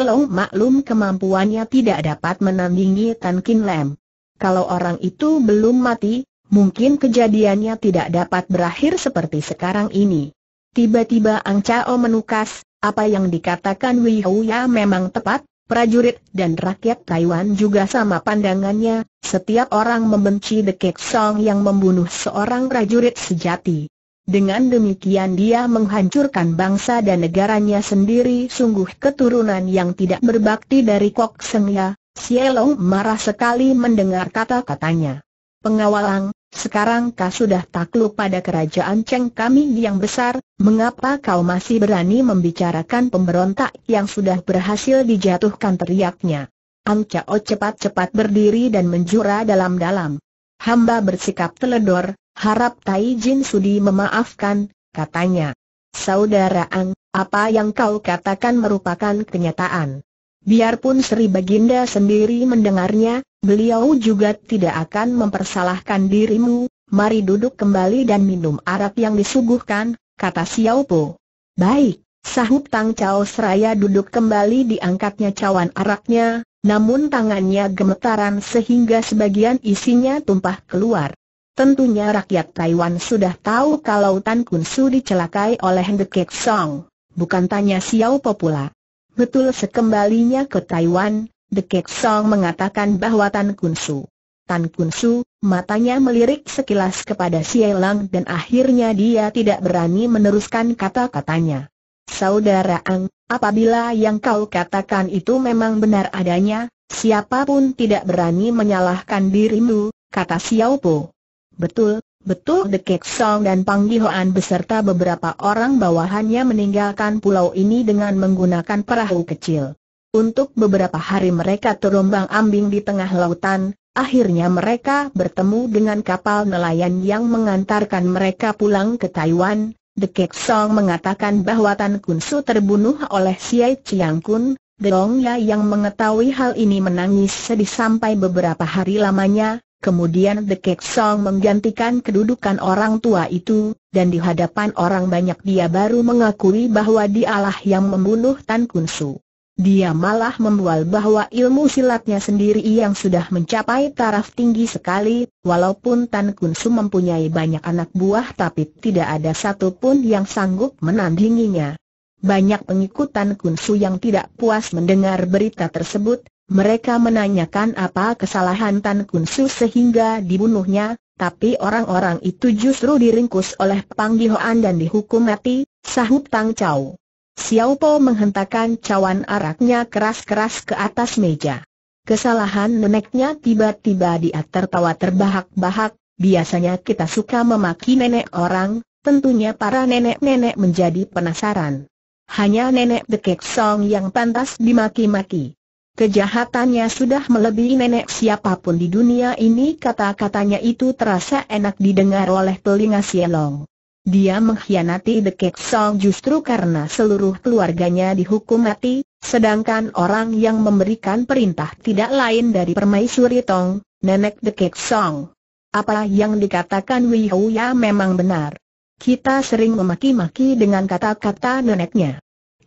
Long maklum kemampuannya tidak dapat menandingi Tan Kin Lam. Kalau orang itu belum mati, mungkin kejadiannya tidak dapat berakhir seperti sekarang ini. Tiba-tiba Ang Chao menukas, apa yang dikatakan Wei Ya memang tepat, Prajurit dan rakyat Taiwan juga sama pandangannya, setiap orang membenci The Kek Song yang membunuh seorang prajurit sejati. Dengan demikian dia menghancurkan bangsa dan negaranya sendiri sungguh keturunan yang tidak berbakti dari Kok Seng Ya, Sielong marah sekali mendengar kata-katanya. Pengawalang, sekarang kau sudah takluk pada kerajaan Cheng kami yang besar, mengapa kau masih berani membicarakan pemberontak yang sudah berhasil dijatuhkan teriaknya? Ang Chao cepat-cepat berdiri dan menjura dalam-dalam. Hamba bersikap teledor, harap Tai Jin Sudi memaafkan, katanya. Saudara Ang, apa yang kau katakan merupakan kenyataan. Biarpun Sri Baginda sendiri mendengarnya, beliau juga tidak akan mempersalahkan dirimu, mari duduk kembali dan minum arak yang disuguhkan, kata Xiao Po. Baik, sahut Tang Chao Seraya duduk kembali diangkatnya cawan araknya, namun tangannya gemetaran sehingga sebagian isinya tumpah keluar. Tentunya rakyat Taiwan sudah tahu kalau Tan Kun Su dicelakai oleh The Kek Song, bukan tanya Xiao Po pula. Betul sekembalinya ke Taiwan, The Kek Song mengatakan bahwa Tan Kun Su. Tan Kun Su, matanya melirik sekilas kepada Xie Lang dan akhirnya dia tidak berani meneruskan kata-katanya. Saudara Ang, apabila yang kau katakan itu memang benar adanya, siapapun tidak berani menyalahkan dirimu, kata Xiao Po. Betul, Betul The Kek Song dan Pang Gihoan beserta beberapa orang bawahannya meninggalkan pulau ini dengan menggunakan perahu kecil. Untuk beberapa hari mereka terombang ambing di tengah lautan, akhirnya mereka bertemu dengan kapal nelayan yang mengantarkan mereka pulang ke Taiwan. The Kek Song mengatakan bahwa Tan Kun Su terbunuh oleh Siai Chiang Kun, Dong Ya yang mengetahui hal ini menangis sedih sampai beberapa hari lamanya, Kemudian The Kek Song menggantikan kedudukan orang tua itu, dan di hadapan orang banyak dia baru mengakui bahwa dialah yang membunuh Tan Kun Su. Dia malah membual bahwa ilmu silatnya sendiri yang sudah mencapai taraf tinggi sekali, walaupun Tan Kun Su mempunyai banyak anak buah tapi tidak ada satu pun yang sanggup menandinginya. Banyak pengikut Tan Kun Su yang tidak puas mendengar berita tersebut, mereka menanyakan apa kesalahan Tan Kun sehingga dibunuhnya, tapi orang-orang itu justru diringkus oleh Pang Gihoan dan dihukum mati, sahut Tang Chau. Xiao Po menghentakkan cawan araknya keras-keras ke atas meja. Kesalahan neneknya tiba-tiba dia tertawa terbahak-bahak, biasanya kita suka memaki nenek orang, tentunya para nenek-nenek menjadi penasaran. Hanya nenek Dekek Song yang pantas dimaki-maki. Kejahatannya sudah melebihi nenek siapapun di dunia ini kata-katanya itu terasa enak didengar oleh telinga Sielong. Dia mengkhianati The Kek Song justru karena seluruh keluarganya dihukum mati, sedangkan orang yang memberikan perintah tidak lain dari permaisuri Tong, nenek The Kek Song. Apa yang dikatakan Wei ya memang benar. Kita sering memaki-maki dengan kata-kata neneknya.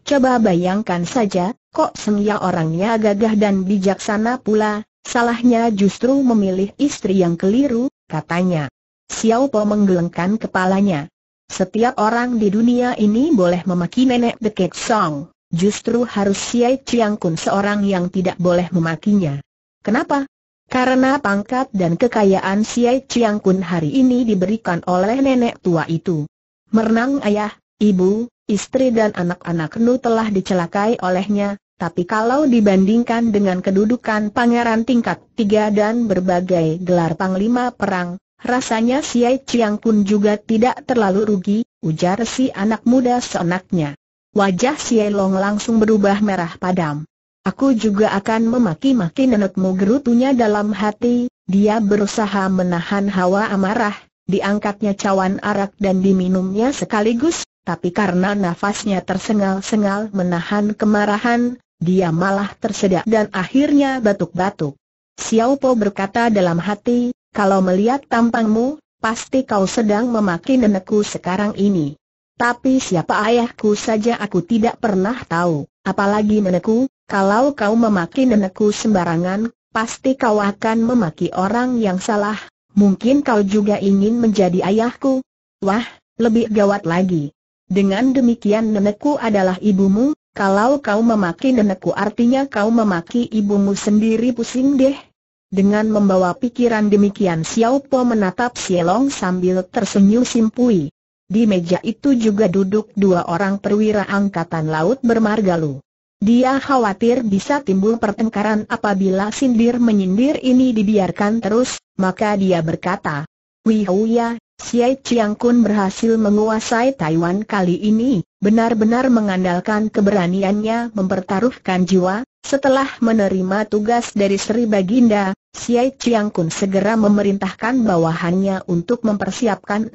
Coba bayangkan saja, Kok Sengya orangnya gagah dan bijaksana pula, salahnya justru memilih istri yang keliru, katanya. Xiao Po menggelengkan kepalanya. Setiap orang di dunia ini boleh memaki nenek deket Song, justru harus Siai Chiang Kun seorang yang tidak boleh memakinya. Kenapa? Karena pangkat dan kekayaan Siai Chiang Kun hari ini diberikan oleh nenek tua itu. Merenang ayah, ibu, istri dan anak-anak Nu telah dicelakai olehnya, tapi kalau dibandingkan dengan kedudukan pangeran tingkat tiga dan berbagai gelar panglima perang, rasanya Siai Chiang pun juga tidak terlalu rugi, ujar si anak muda senaknya. Wajah Siai Long langsung berubah merah padam. Aku juga akan memaki-maki nenekmu gerutunya dalam hati, dia berusaha menahan hawa amarah, diangkatnya cawan arak dan diminumnya sekaligus, tapi karena nafasnya tersengal-sengal menahan kemarahan, dia malah tersedak dan akhirnya batuk-batuk. Xiao Po berkata dalam hati, kalau melihat tampangmu, pasti kau sedang memaki nenekku sekarang ini. Tapi siapa ayahku saja aku tidak pernah tahu, apalagi nenekku, kalau kau memaki nenekku sembarangan, pasti kau akan memaki orang yang salah, mungkin kau juga ingin menjadi ayahku. Wah, lebih gawat lagi. Dengan demikian nenekku adalah ibumu, kalau kau memaki nenekku artinya kau memaki ibumu sendiri pusing deh. Dengan membawa pikiran demikian Xiao Po menatap Xielong sambil tersenyum simpui. Di meja itu juga duduk dua orang perwira angkatan laut bermargalu. Dia khawatir bisa timbul pertengkaran apabila sindir-menyindir ini dibiarkan terus, maka dia berkata, "Wihouya." Oh Xie Chiang Kun berhasil menguasai Taiwan kali ini, benar-benar mengandalkan keberaniannya mempertaruhkan jiwa, setelah menerima tugas dari Sri Baginda, Xie Chiang Kun segera memerintahkan bawahannya untuk mempersiapkan 600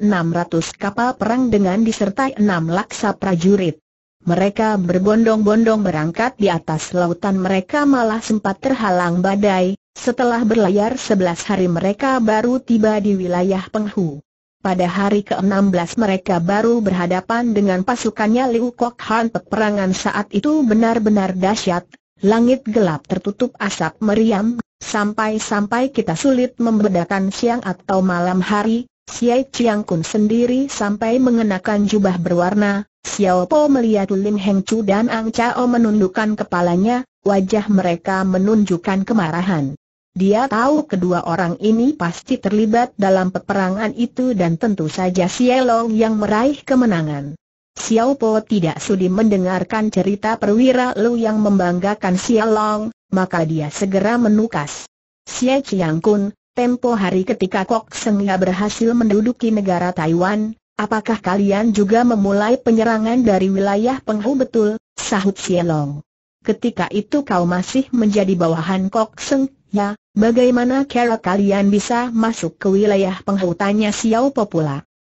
kapal perang dengan disertai 6 laksa prajurit. Mereka berbondong-bondong berangkat di atas lautan mereka malah sempat terhalang badai, setelah berlayar 11 hari mereka baru tiba di wilayah Penghu. Pada hari ke-16 mereka baru berhadapan dengan pasukannya Liu Kok Han peperangan saat itu benar-benar dahsyat, langit gelap tertutup asap meriam, sampai-sampai kita sulit membedakan siang atau malam hari, Xiao Chiang Kun sendiri sampai mengenakan jubah berwarna, Xiao Po melihat Lim Heng Chu dan Ang Chao menundukkan kepalanya, wajah mereka menunjukkan kemarahan. Dia tahu kedua orang ini pasti terlibat dalam peperangan itu dan tentu saja Sielong yang meraih kemenangan. Xiao Po tidak sudi mendengarkan cerita perwira Lu yang membanggakan Sielong, maka dia segera menukas. Xie Chiang Kun, tempo hari ketika Kok Seng Ya berhasil menduduki negara Taiwan, apakah kalian juga memulai penyerangan dari wilayah Penghu betul, sahut Sielong. Ketika itu kau masih menjadi bawahan Kok Seng Ya, bagaimana cara kalian bisa masuk ke wilayah penghutannya Xiao Po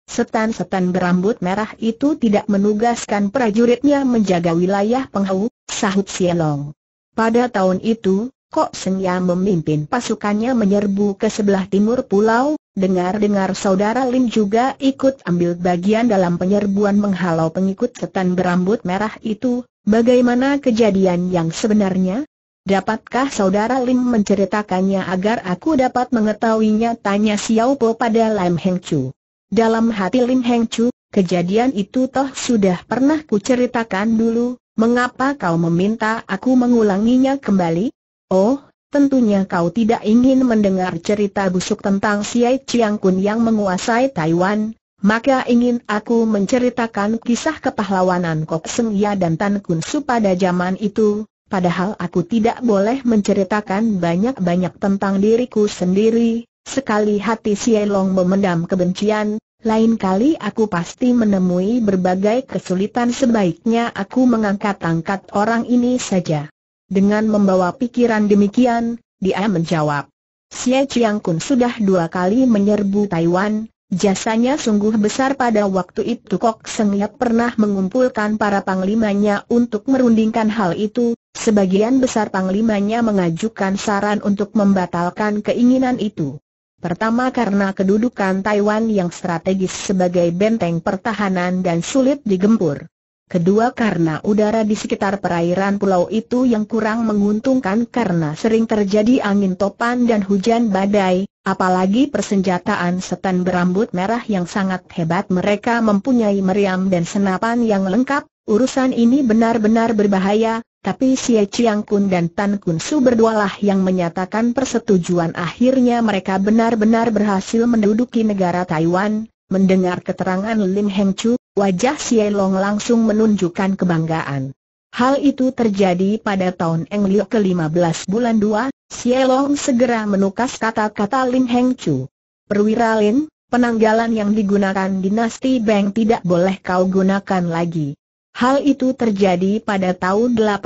Setan-setan berambut merah itu tidak menugaskan prajuritnya menjaga wilayah penghau, sahut Sielong. Pada tahun itu, Kok Senya memimpin pasukannya menyerbu ke sebelah timur pulau, dengar-dengar saudara Lin juga ikut ambil bagian dalam penyerbuan menghalau pengikut setan berambut merah itu, bagaimana kejadian yang sebenarnya? Dapatkah saudara Lim menceritakannya agar aku dapat mengetahuinya? Tanya Xiao Po pada Lam Heng Chu. Dalam hati Lim Heng Chu, kejadian itu toh sudah pernah kuceritakan dulu, mengapa kau meminta aku mengulanginya kembali? Oh, tentunya kau tidak ingin mendengar cerita busuk tentang Siai Chiang Kun yang menguasai Taiwan, maka ingin aku menceritakan kisah kepahlawanan Kok Seng Ya dan Tan Kun Su pada zaman itu, padahal aku tidak boleh menceritakan banyak-banyak tentang diriku sendiri, sekali hati Sielong memendam kebencian, lain kali aku pasti menemui berbagai kesulitan sebaiknya aku mengangkat-angkat orang ini saja. Dengan membawa pikiran demikian, dia menjawab. Xie Chiang Kun sudah dua kali menyerbu Taiwan, jasanya sungguh besar pada waktu itu Kok Seng pernah mengumpulkan para panglimanya untuk merundingkan hal itu, Sebagian besar panglimanya mengajukan saran untuk membatalkan keinginan itu. Pertama karena kedudukan Taiwan yang strategis sebagai benteng pertahanan dan sulit digempur. Kedua karena udara di sekitar perairan pulau itu yang kurang menguntungkan karena sering terjadi angin topan dan hujan badai, apalagi persenjataan setan berambut merah yang sangat hebat mereka mempunyai meriam dan senapan yang lengkap, Urusan ini benar-benar berbahaya, tapi si Chiang Kun dan Tan Kun Su berdualah yang menyatakan persetujuan akhirnya mereka benar-benar berhasil menduduki negara Taiwan. Mendengar keterangan Lim Heng Chu, wajah si Long langsung menunjukkan kebanggaan. Hal itu terjadi pada tahun Eng Liu ke-15 bulan 2, si Long segera menukas kata-kata Lim Heng Chu. Perwira Lin, penanggalan yang digunakan dinasti Beng tidak boleh kau gunakan lagi. Hal itu terjadi pada tahun 18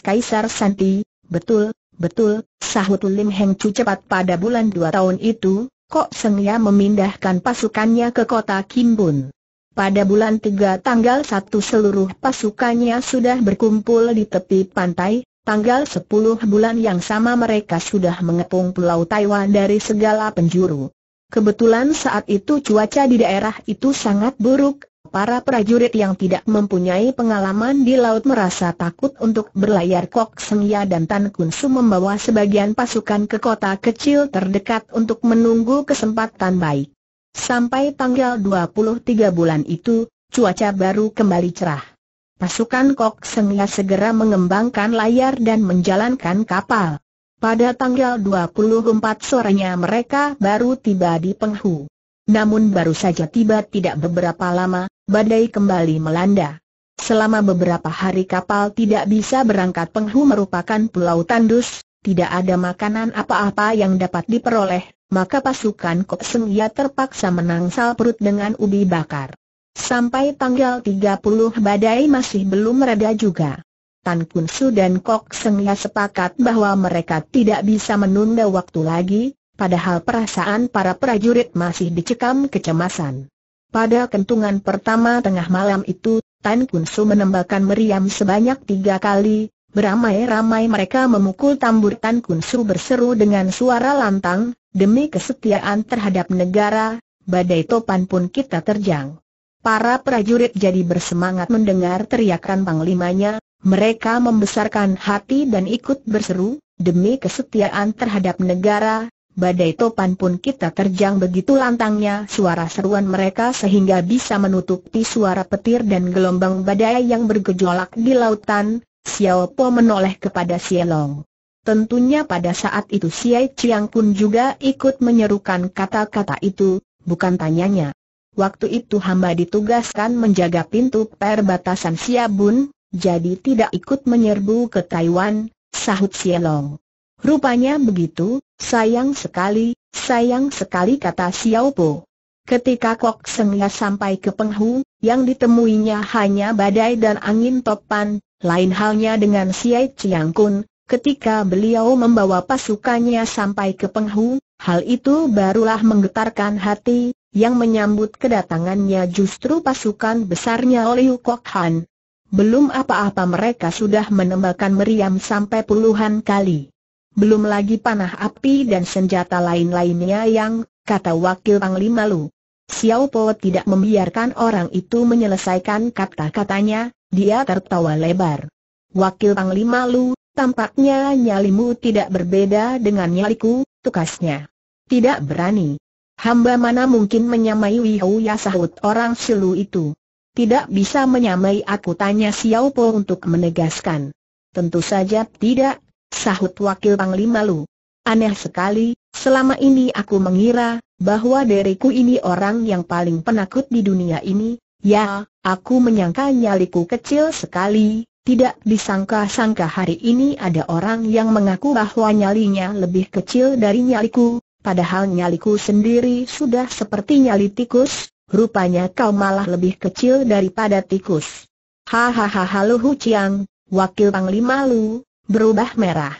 Kaisar Santi, betul, betul, sahut Lim Heng Chu cepat pada bulan 2 tahun itu, Kok Sengya memindahkan pasukannya ke kota Kimbun. Pada bulan tiga tanggal satu seluruh pasukannya sudah berkumpul di tepi pantai, tanggal sepuluh bulan yang sama mereka sudah mengepung pulau Taiwan dari segala penjuru. Kebetulan saat itu cuaca di daerah itu sangat buruk, para prajurit yang tidak mempunyai pengalaman di laut merasa takut untuk berlayar Kok Sengya dan Tan Kun Su membawa sebagian pasukan ke kota kecil terdekat untuk menunggu kesempatan baik. Sampai tanggal 23 bulan itu, cuaca baru kembali cerah. Pasukan Kok Sengya segera mengembangkan layar dan menjalankan kapal. Pada tanggal 24 sorenya mereka baru tiba di Penghu. Namun baru saja tiba tidak beberapa lama, badai kembali melanda. Selama beberapa hari kapal tidak bisa berangkat Penghu merupakan pulau tandus, tidak ada makanan apa-apa yang dapat diperoleh, maka pasukan Kok Seng Ya terpaksa menangsal perut dengan ubi bakar. Sampai tanggal 30 badai masih belum reda juga. Tan Kun Su dan Kok Seng Ya sepakat bahwa mereka tidak bisa menunda waktu lagi, Padahal perasaan para prajurit masih dicekam kecemasan. Pada kentungan pertama tengah malam itu, Tan Kun Su menembakkan meriam sebanyak tiga kali, beramai-ramai mereka memukul tambur Tan Kun Su berseru dengan suara lantang, demi kesetiaan terhadap negara, badai topan pun kita terjang. Para prajurit jadi bersemangat mendengar teriakan panglimanya, mereka membesarkan hati dan ikut berseru, demi kesetiaan terhadap negara, Badai topan pun kita terjang begitu lantangnya suara seruan mereka sehingga bisa menutupi suara petir dan gelombang badai yang bergejolak di lautan, Xiao Po menoleh kepada Sielong. Tentunya pada saat itu Siai Chiang pun juga ikut menyerukan kata-kata itu, bukan tanyanya. Waktu itu hamba ditugaskan menjaga pintu perbatasan Siabun, jadi tidak ikut menyerbu ke Taiwan, sahut Sielong. Rupanya begitu, sayang sekali, sayang sekali kata Xiao Po. Ketika Kok Sengya sampai ke Penghu, yang ditemuinya hanya badai dan angin topan, lain halnya dengan Siai Chiang Kun, ketika beliau membawa pasukannya sampai ke Penghu, hal itu barulah menggetarkan hati, yang menyambut kedatangannya justru pasukan besarnya Liu Kok Han. Belum apa-apa mereka sudah menembakkan meriam sampai puluhan kali. Belum lagi panah api dan senjata lain-lainnya yang, kata Wakil Panglima Lu. Xiao Po tidak membiarkan orang itu menyelesaikan kata-katanya, dia tertawa lebar. Wakil Panglima Lu, tampaknya nyalimu tidak berbeda dengan nyaliku, tukasnya. Tidak berani. Hamba mana mungkin menyamai ya sahut orang silu itu. Tidak bisa menyamai aku tanya Xiao Po untuk menegaskan. Tentu saja tidak, sahut Wakil Panglima Lu. Aneh sekali, selama ini aku mengira, bahwa deriku ini orang yang paling penakut di dunia ini, ya, aku menyangka nyaliku kecil sekali, tidak disangka-sangka hari ini ada orang yang mengaku bahwa nyalinya lebih kecil dari nyaliku, padahal nyaliku sendiri sudah seperti nyali tikus, rupanya kau malah lebih kecil daripada tikus. Hahaha Lu Hu Chiang, Wakil Panglima Lu, berubah merah.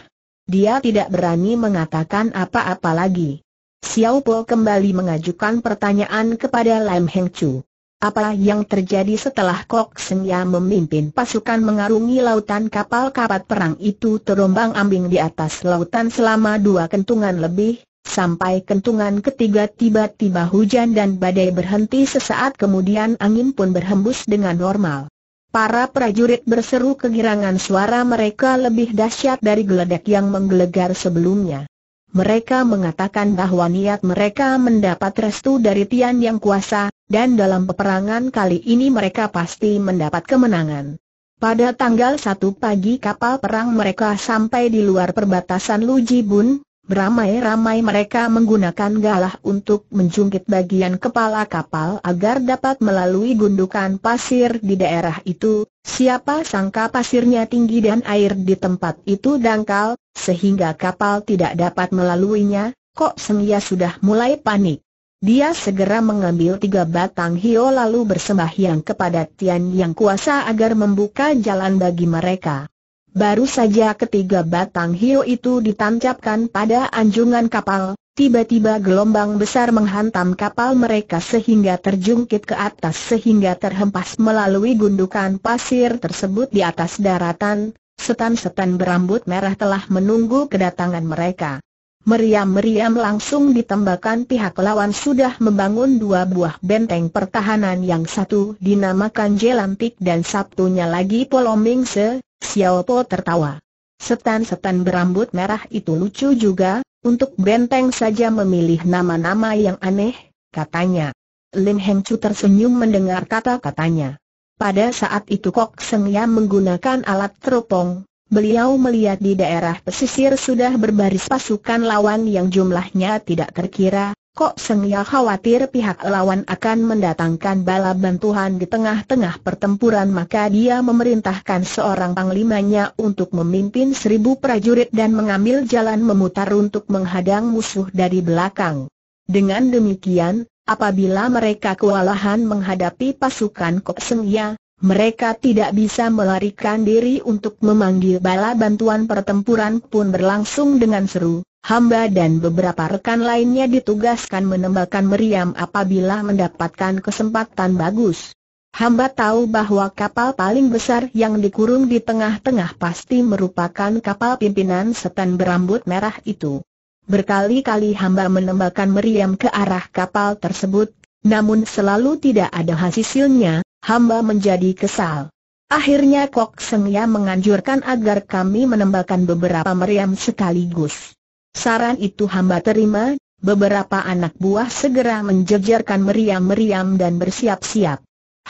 Dia tidak berani mengatakan apa-apa lagi. Xiao Po kembali mengajukan pertanyaan kepada Lam Heng Chu. Apa yang terjadi setelah Kok Senya memimpin pasukan mengarungi lautan kapal kapat perang itu terombang ambing di atas lautan selama dua kentungan lebih, sampai kentungan ketiga tiba-tiba hujan dan badai berhenti sesaat kemudian angin pun berhembus dengan normal. Para prajurit berseru kegirangan suara mereka lebih dahsyat dari geledek yang menggelegar sebelumnya. Mereka mengatakan bahwa niat mereka mendapat restu dari Tian Yang Kuasa, dan dalam peperangan kali ini mereka pasti mendapat kemenangan. Pada tanggal 1 pagi kapal perang mereka sampai di luar perbatasan Lujibun, Bun. Beramai-ramai mereka menggunakan galah untuk menjungkit bagian kepala kapal agar dapat melalui gundukan pasir di daerah itu. Siapa sangka pasirnya tinggi dan air di tempat itu dangkal, sehingga kapal tidak dapat melaluinya, kok Sengya sudah mulai panik. Dia segera mengambil tiga batang hio lalu bersembahyang kepada Tian Yang Kuasa agar membuka jalan bagi mereka. Baru saja ketiga batang hiu itu ditancapkan pada anjungan kapal, tiba-tiba gelombang besar menghantam kapal mereka sehingga terjungkit ke atas sehingga terhempas melalui gundukan pasir tersebut di atas daratan, setan-setan berambut merah telah menunggu kedatangan mereka. Meriam-meriam langsung ditembakkan pihak lawan sudah membangun dua buah benteng pertahanan yang satu dinamakan Jelantik dan satunya lagi Polomingse, Xiao Po tertawa. Setan-setan berambut merah itu lucu juga, untuk benteng saja memilih nama-nama yang aneh, katanya. Lin Heng Chu tersenyum mendengar kata-katanya. Pada saat itu Kok Seng Yam menggunakan alat teropong, beliau melihat di daerah pesisir sudah berbaris pasukan lawan yang jumlahnya tidak terkira, Kok Seng khawatir pihak lawan akan mendatangkan bala bantuan di tengah-tengah pertempuran maka dia memerintahkan seorang panglimanya untuk memimpin seribu prajurit dan mengambil jalan memutar untuk menghadang musuh dari belakang. Dengan demikian, apabila mereka kewalahan menghadapi pasukan Kok Seng mereka tidak bisa melarikan diri untuk memanggil bala bantuan pertempuran pun berlangsung dengan seru. Hamba dan beberapa rekan lainnya ditugaskan menembakkan meriam apabila mendapatkan kesempatan bagus. Hamba tahu bahwa kapal paling besar yang dikurung di tengah-tengah pasti merupakan kapal pimpinan setan berambut merah itu. Berkali-kali hamba menembakkan meriam ke arah kapal tersebut, namun selalu tidak ada hasilnya, hamba menjadi kesal. Akhirnya Kok Sengya menganjurkan agar kami menembakkan beberapa meriam sekaligus. Saran itu hamba terima, beberapa anak buah segera menjejarkan meriam-meriam dan bersiap-siap.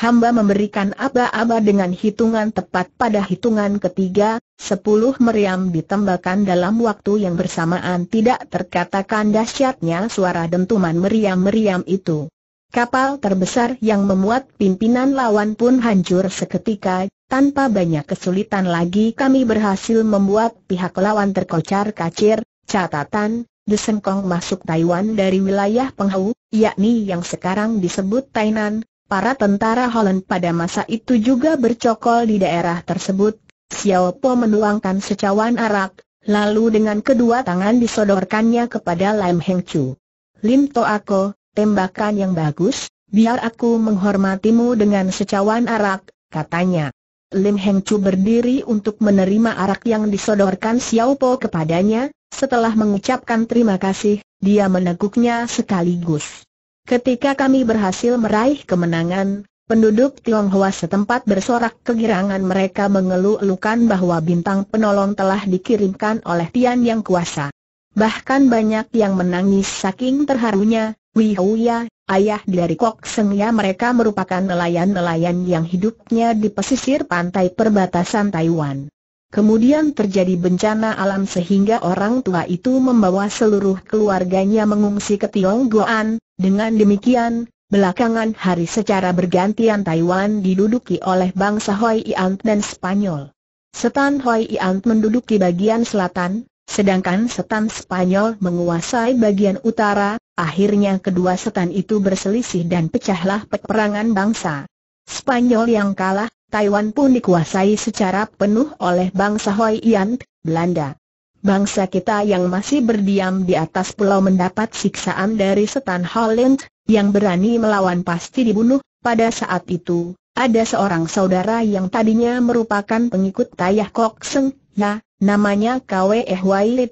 Hamba memberikan aba-aba dengan hitungan tepat pada hitungan ketiga, sepuluh meriam ditembakkan dalam waktu yang bersamaan tidak terkatakan dahsyatnya suara dentuman meriam-meriam itu. Kapal terbesar yang memuat pimpinan lawan pun hancur seketika, tanpa banyak kesulitan lagi kami berhasil membuat pihak lawan terkocar kacir, catatan, Desengkong masuk Taiwan dari wilayah Penghau, yakni yang sekarang disebut Tainan, para tentara Holland pada masa itu juga bercokol di daerah tersebut, Xiao Po menuangkan secawan arak, lalu dengan kedua tangan disodorkannya kepada Lam Heng Chu. Lim To Ako, tembakan yang bagus, biar aku menghormatimu dengan secawan arak, katanya. Lim Heng Chu berdiri untuk menerima arak yang disodorkan Xiao Po kepadanya, setelah mengucapkan terima kasih, dia meneguknya sekaligus. Ketika kami berhasil meraih kemenangan, penduduk Tionghoa setempat bersorak kegirangan mereka mengeluh-elukan bahwa bintang penolong telah dikirimkan oleh Tian Yang Kuasa. Bahkan banyak yang menangis saking terharunya, Wihoya, oh ayah dari Kok Sengya mereka merupakan nelayan-nelayan yang hidupnya di pesisir pantai perbatasan Taiwan. Kemudian terjadi bencana alam sehingga orang tua itu membawa seluruh keluarganya mengungsi ke Tionggoan, dengan demikian, belakangan hari secara bergantian Taiwan diduduki oleh bangsa Hoi iant dan Spanyol. Setan Hoi iant menduduki bagian selatan, Sedangkan setan Spanyol menguasai bagian utara, akhirnya kedua setan itu berselisih dan pecahlah peperangan bangsa. Spanyol yang kalah, Taiwan pun dikuasai secara penuh oleh bangsa Hoi An, Belanda. Bangsa kita yang masih berdiam di atas pulau mendapat siksaan dari setan Holland, yang berani melawan pasti dibunuh. Pada saat itu, ada seorang saudara yang tadinya merupakan pengikut Tayah Kok Seng, ya, Namanya Kwe Eh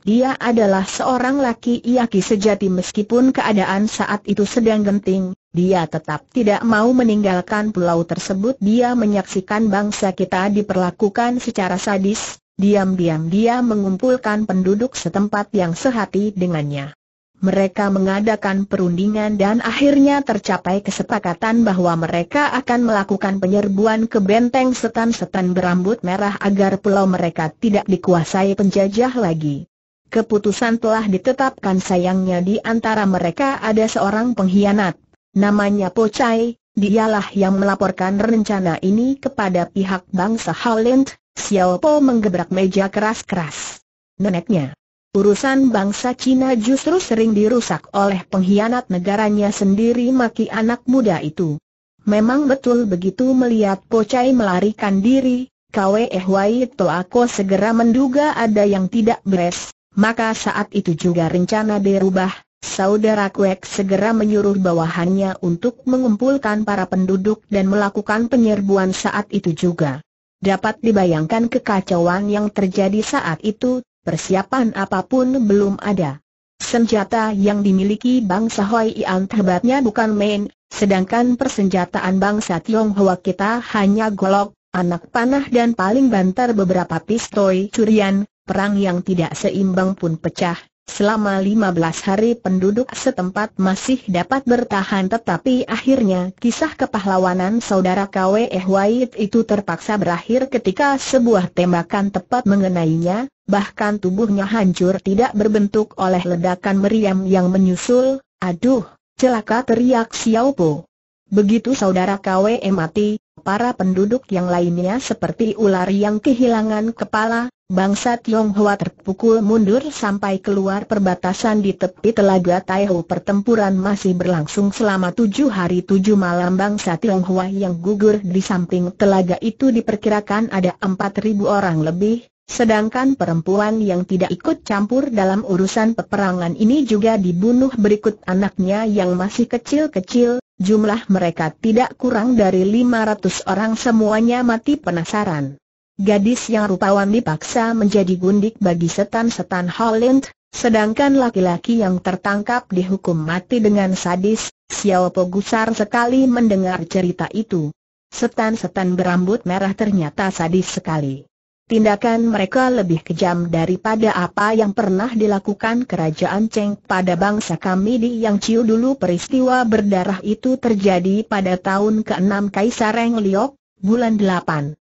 dia adalah seorang laki laki sejati meskipun keadaan saat itu sedang genting, dia tetap tidak mau meninggalkan pulau tersebut dia menyaksikan bangsa kita diperlakukan secara sadis, diam-diam dia mengumpulkan penduduk setempat yang sehati dengannya mereka mengadakan perundingan dan akhirnya tercapai kesepakatan bahwa mereka akan melakukan penyerbuan ke benteng setan-setan berambut merah agar pulau mereka tidak dikuasai penjajah lagi. Keputusan telah ditetapkan sayangnya di antara mereka ada seorang pengkhianat, namanya Po Chai, dialah yang melaporkan rencana ini kepada pihak bangsa Holland, Xiao Po menggebrak meja keras-keras. Neneknya Urusan bangsa Cina justru sering dirusak oleh pengkhianat negaranya sendiri maki anak muda itu. Memang betul begitu melihat Pocai melarikan diri, Kwe Hwai Toako segera menduga ada yang tidak beres, maka saat itu juga rencana dirubah. saudara Kwek segera menyuruh bawahannya untuk mengumpulkan para penduduk dan melakukan penyerbuan saat itu juga. Dapat dibayangkan kekacauan yang terjadi saat itu, persiapan apapun belum ada. Senjata yang dimiliki bangsa Hoi Ian hebatnya bukan main, sedangkan persenjataan bangsa Tionghoa kita hanya golok, anak panah dan paling bantar beberapa pistol curian, perang yang tidak seimbang pun pecah, Selama 15 hari penduduk setempat masih dapat bertahan tetapi akhirnya kisah kepahlawanan saudara Kwe White itu terpaksa berakhir ketika sebuah tembakan tepat mengenainya, bahkan tubuhnya hancur tidak berbentuk oleh ledakan meriam yang menyusul, aduh, celaka teriak Xiaopo. Begitu saudara KWE mati, para penduduk yang lainnya seperti ular yang kehilangan kepala, Bangsa Tionghoa terpukul mundur sampai keluar perbatasan di tepi telaga Taihu pertempuran masih berlangsung selama tujuh hari tujuh malam bangsa Tionghoa yang gugur di samping telaga itu diperkirakan ada empat ribu orang lebih, sedangkan perempuan yang tidak ikut campur dalam urusan peperangan ini juga dibunuh berikut anaknya yang masih kecil-kecil, jumlah mereka tidak kurang dari 500 orang semuanya mati penasaran. Gadis yang rupawan dipaksa menjadi gundik bagi setan-setan Holland, sedangkan laki-laki yang tertangkap dihukum mati dengan sadis, Xiao Po gusar sekali mendengar cerita itu. Setan-setan berambut merah ternyata sadis sekali. Tindakan mereka lebih kejam daripada apa yang pernah dilakukan kerajaan Cheng pada bangsa kami di Yang Ciu dulu peristiwa berdarah itu terjadi pada tahun ke-6 Kaisar Eng Liok, bulan 8.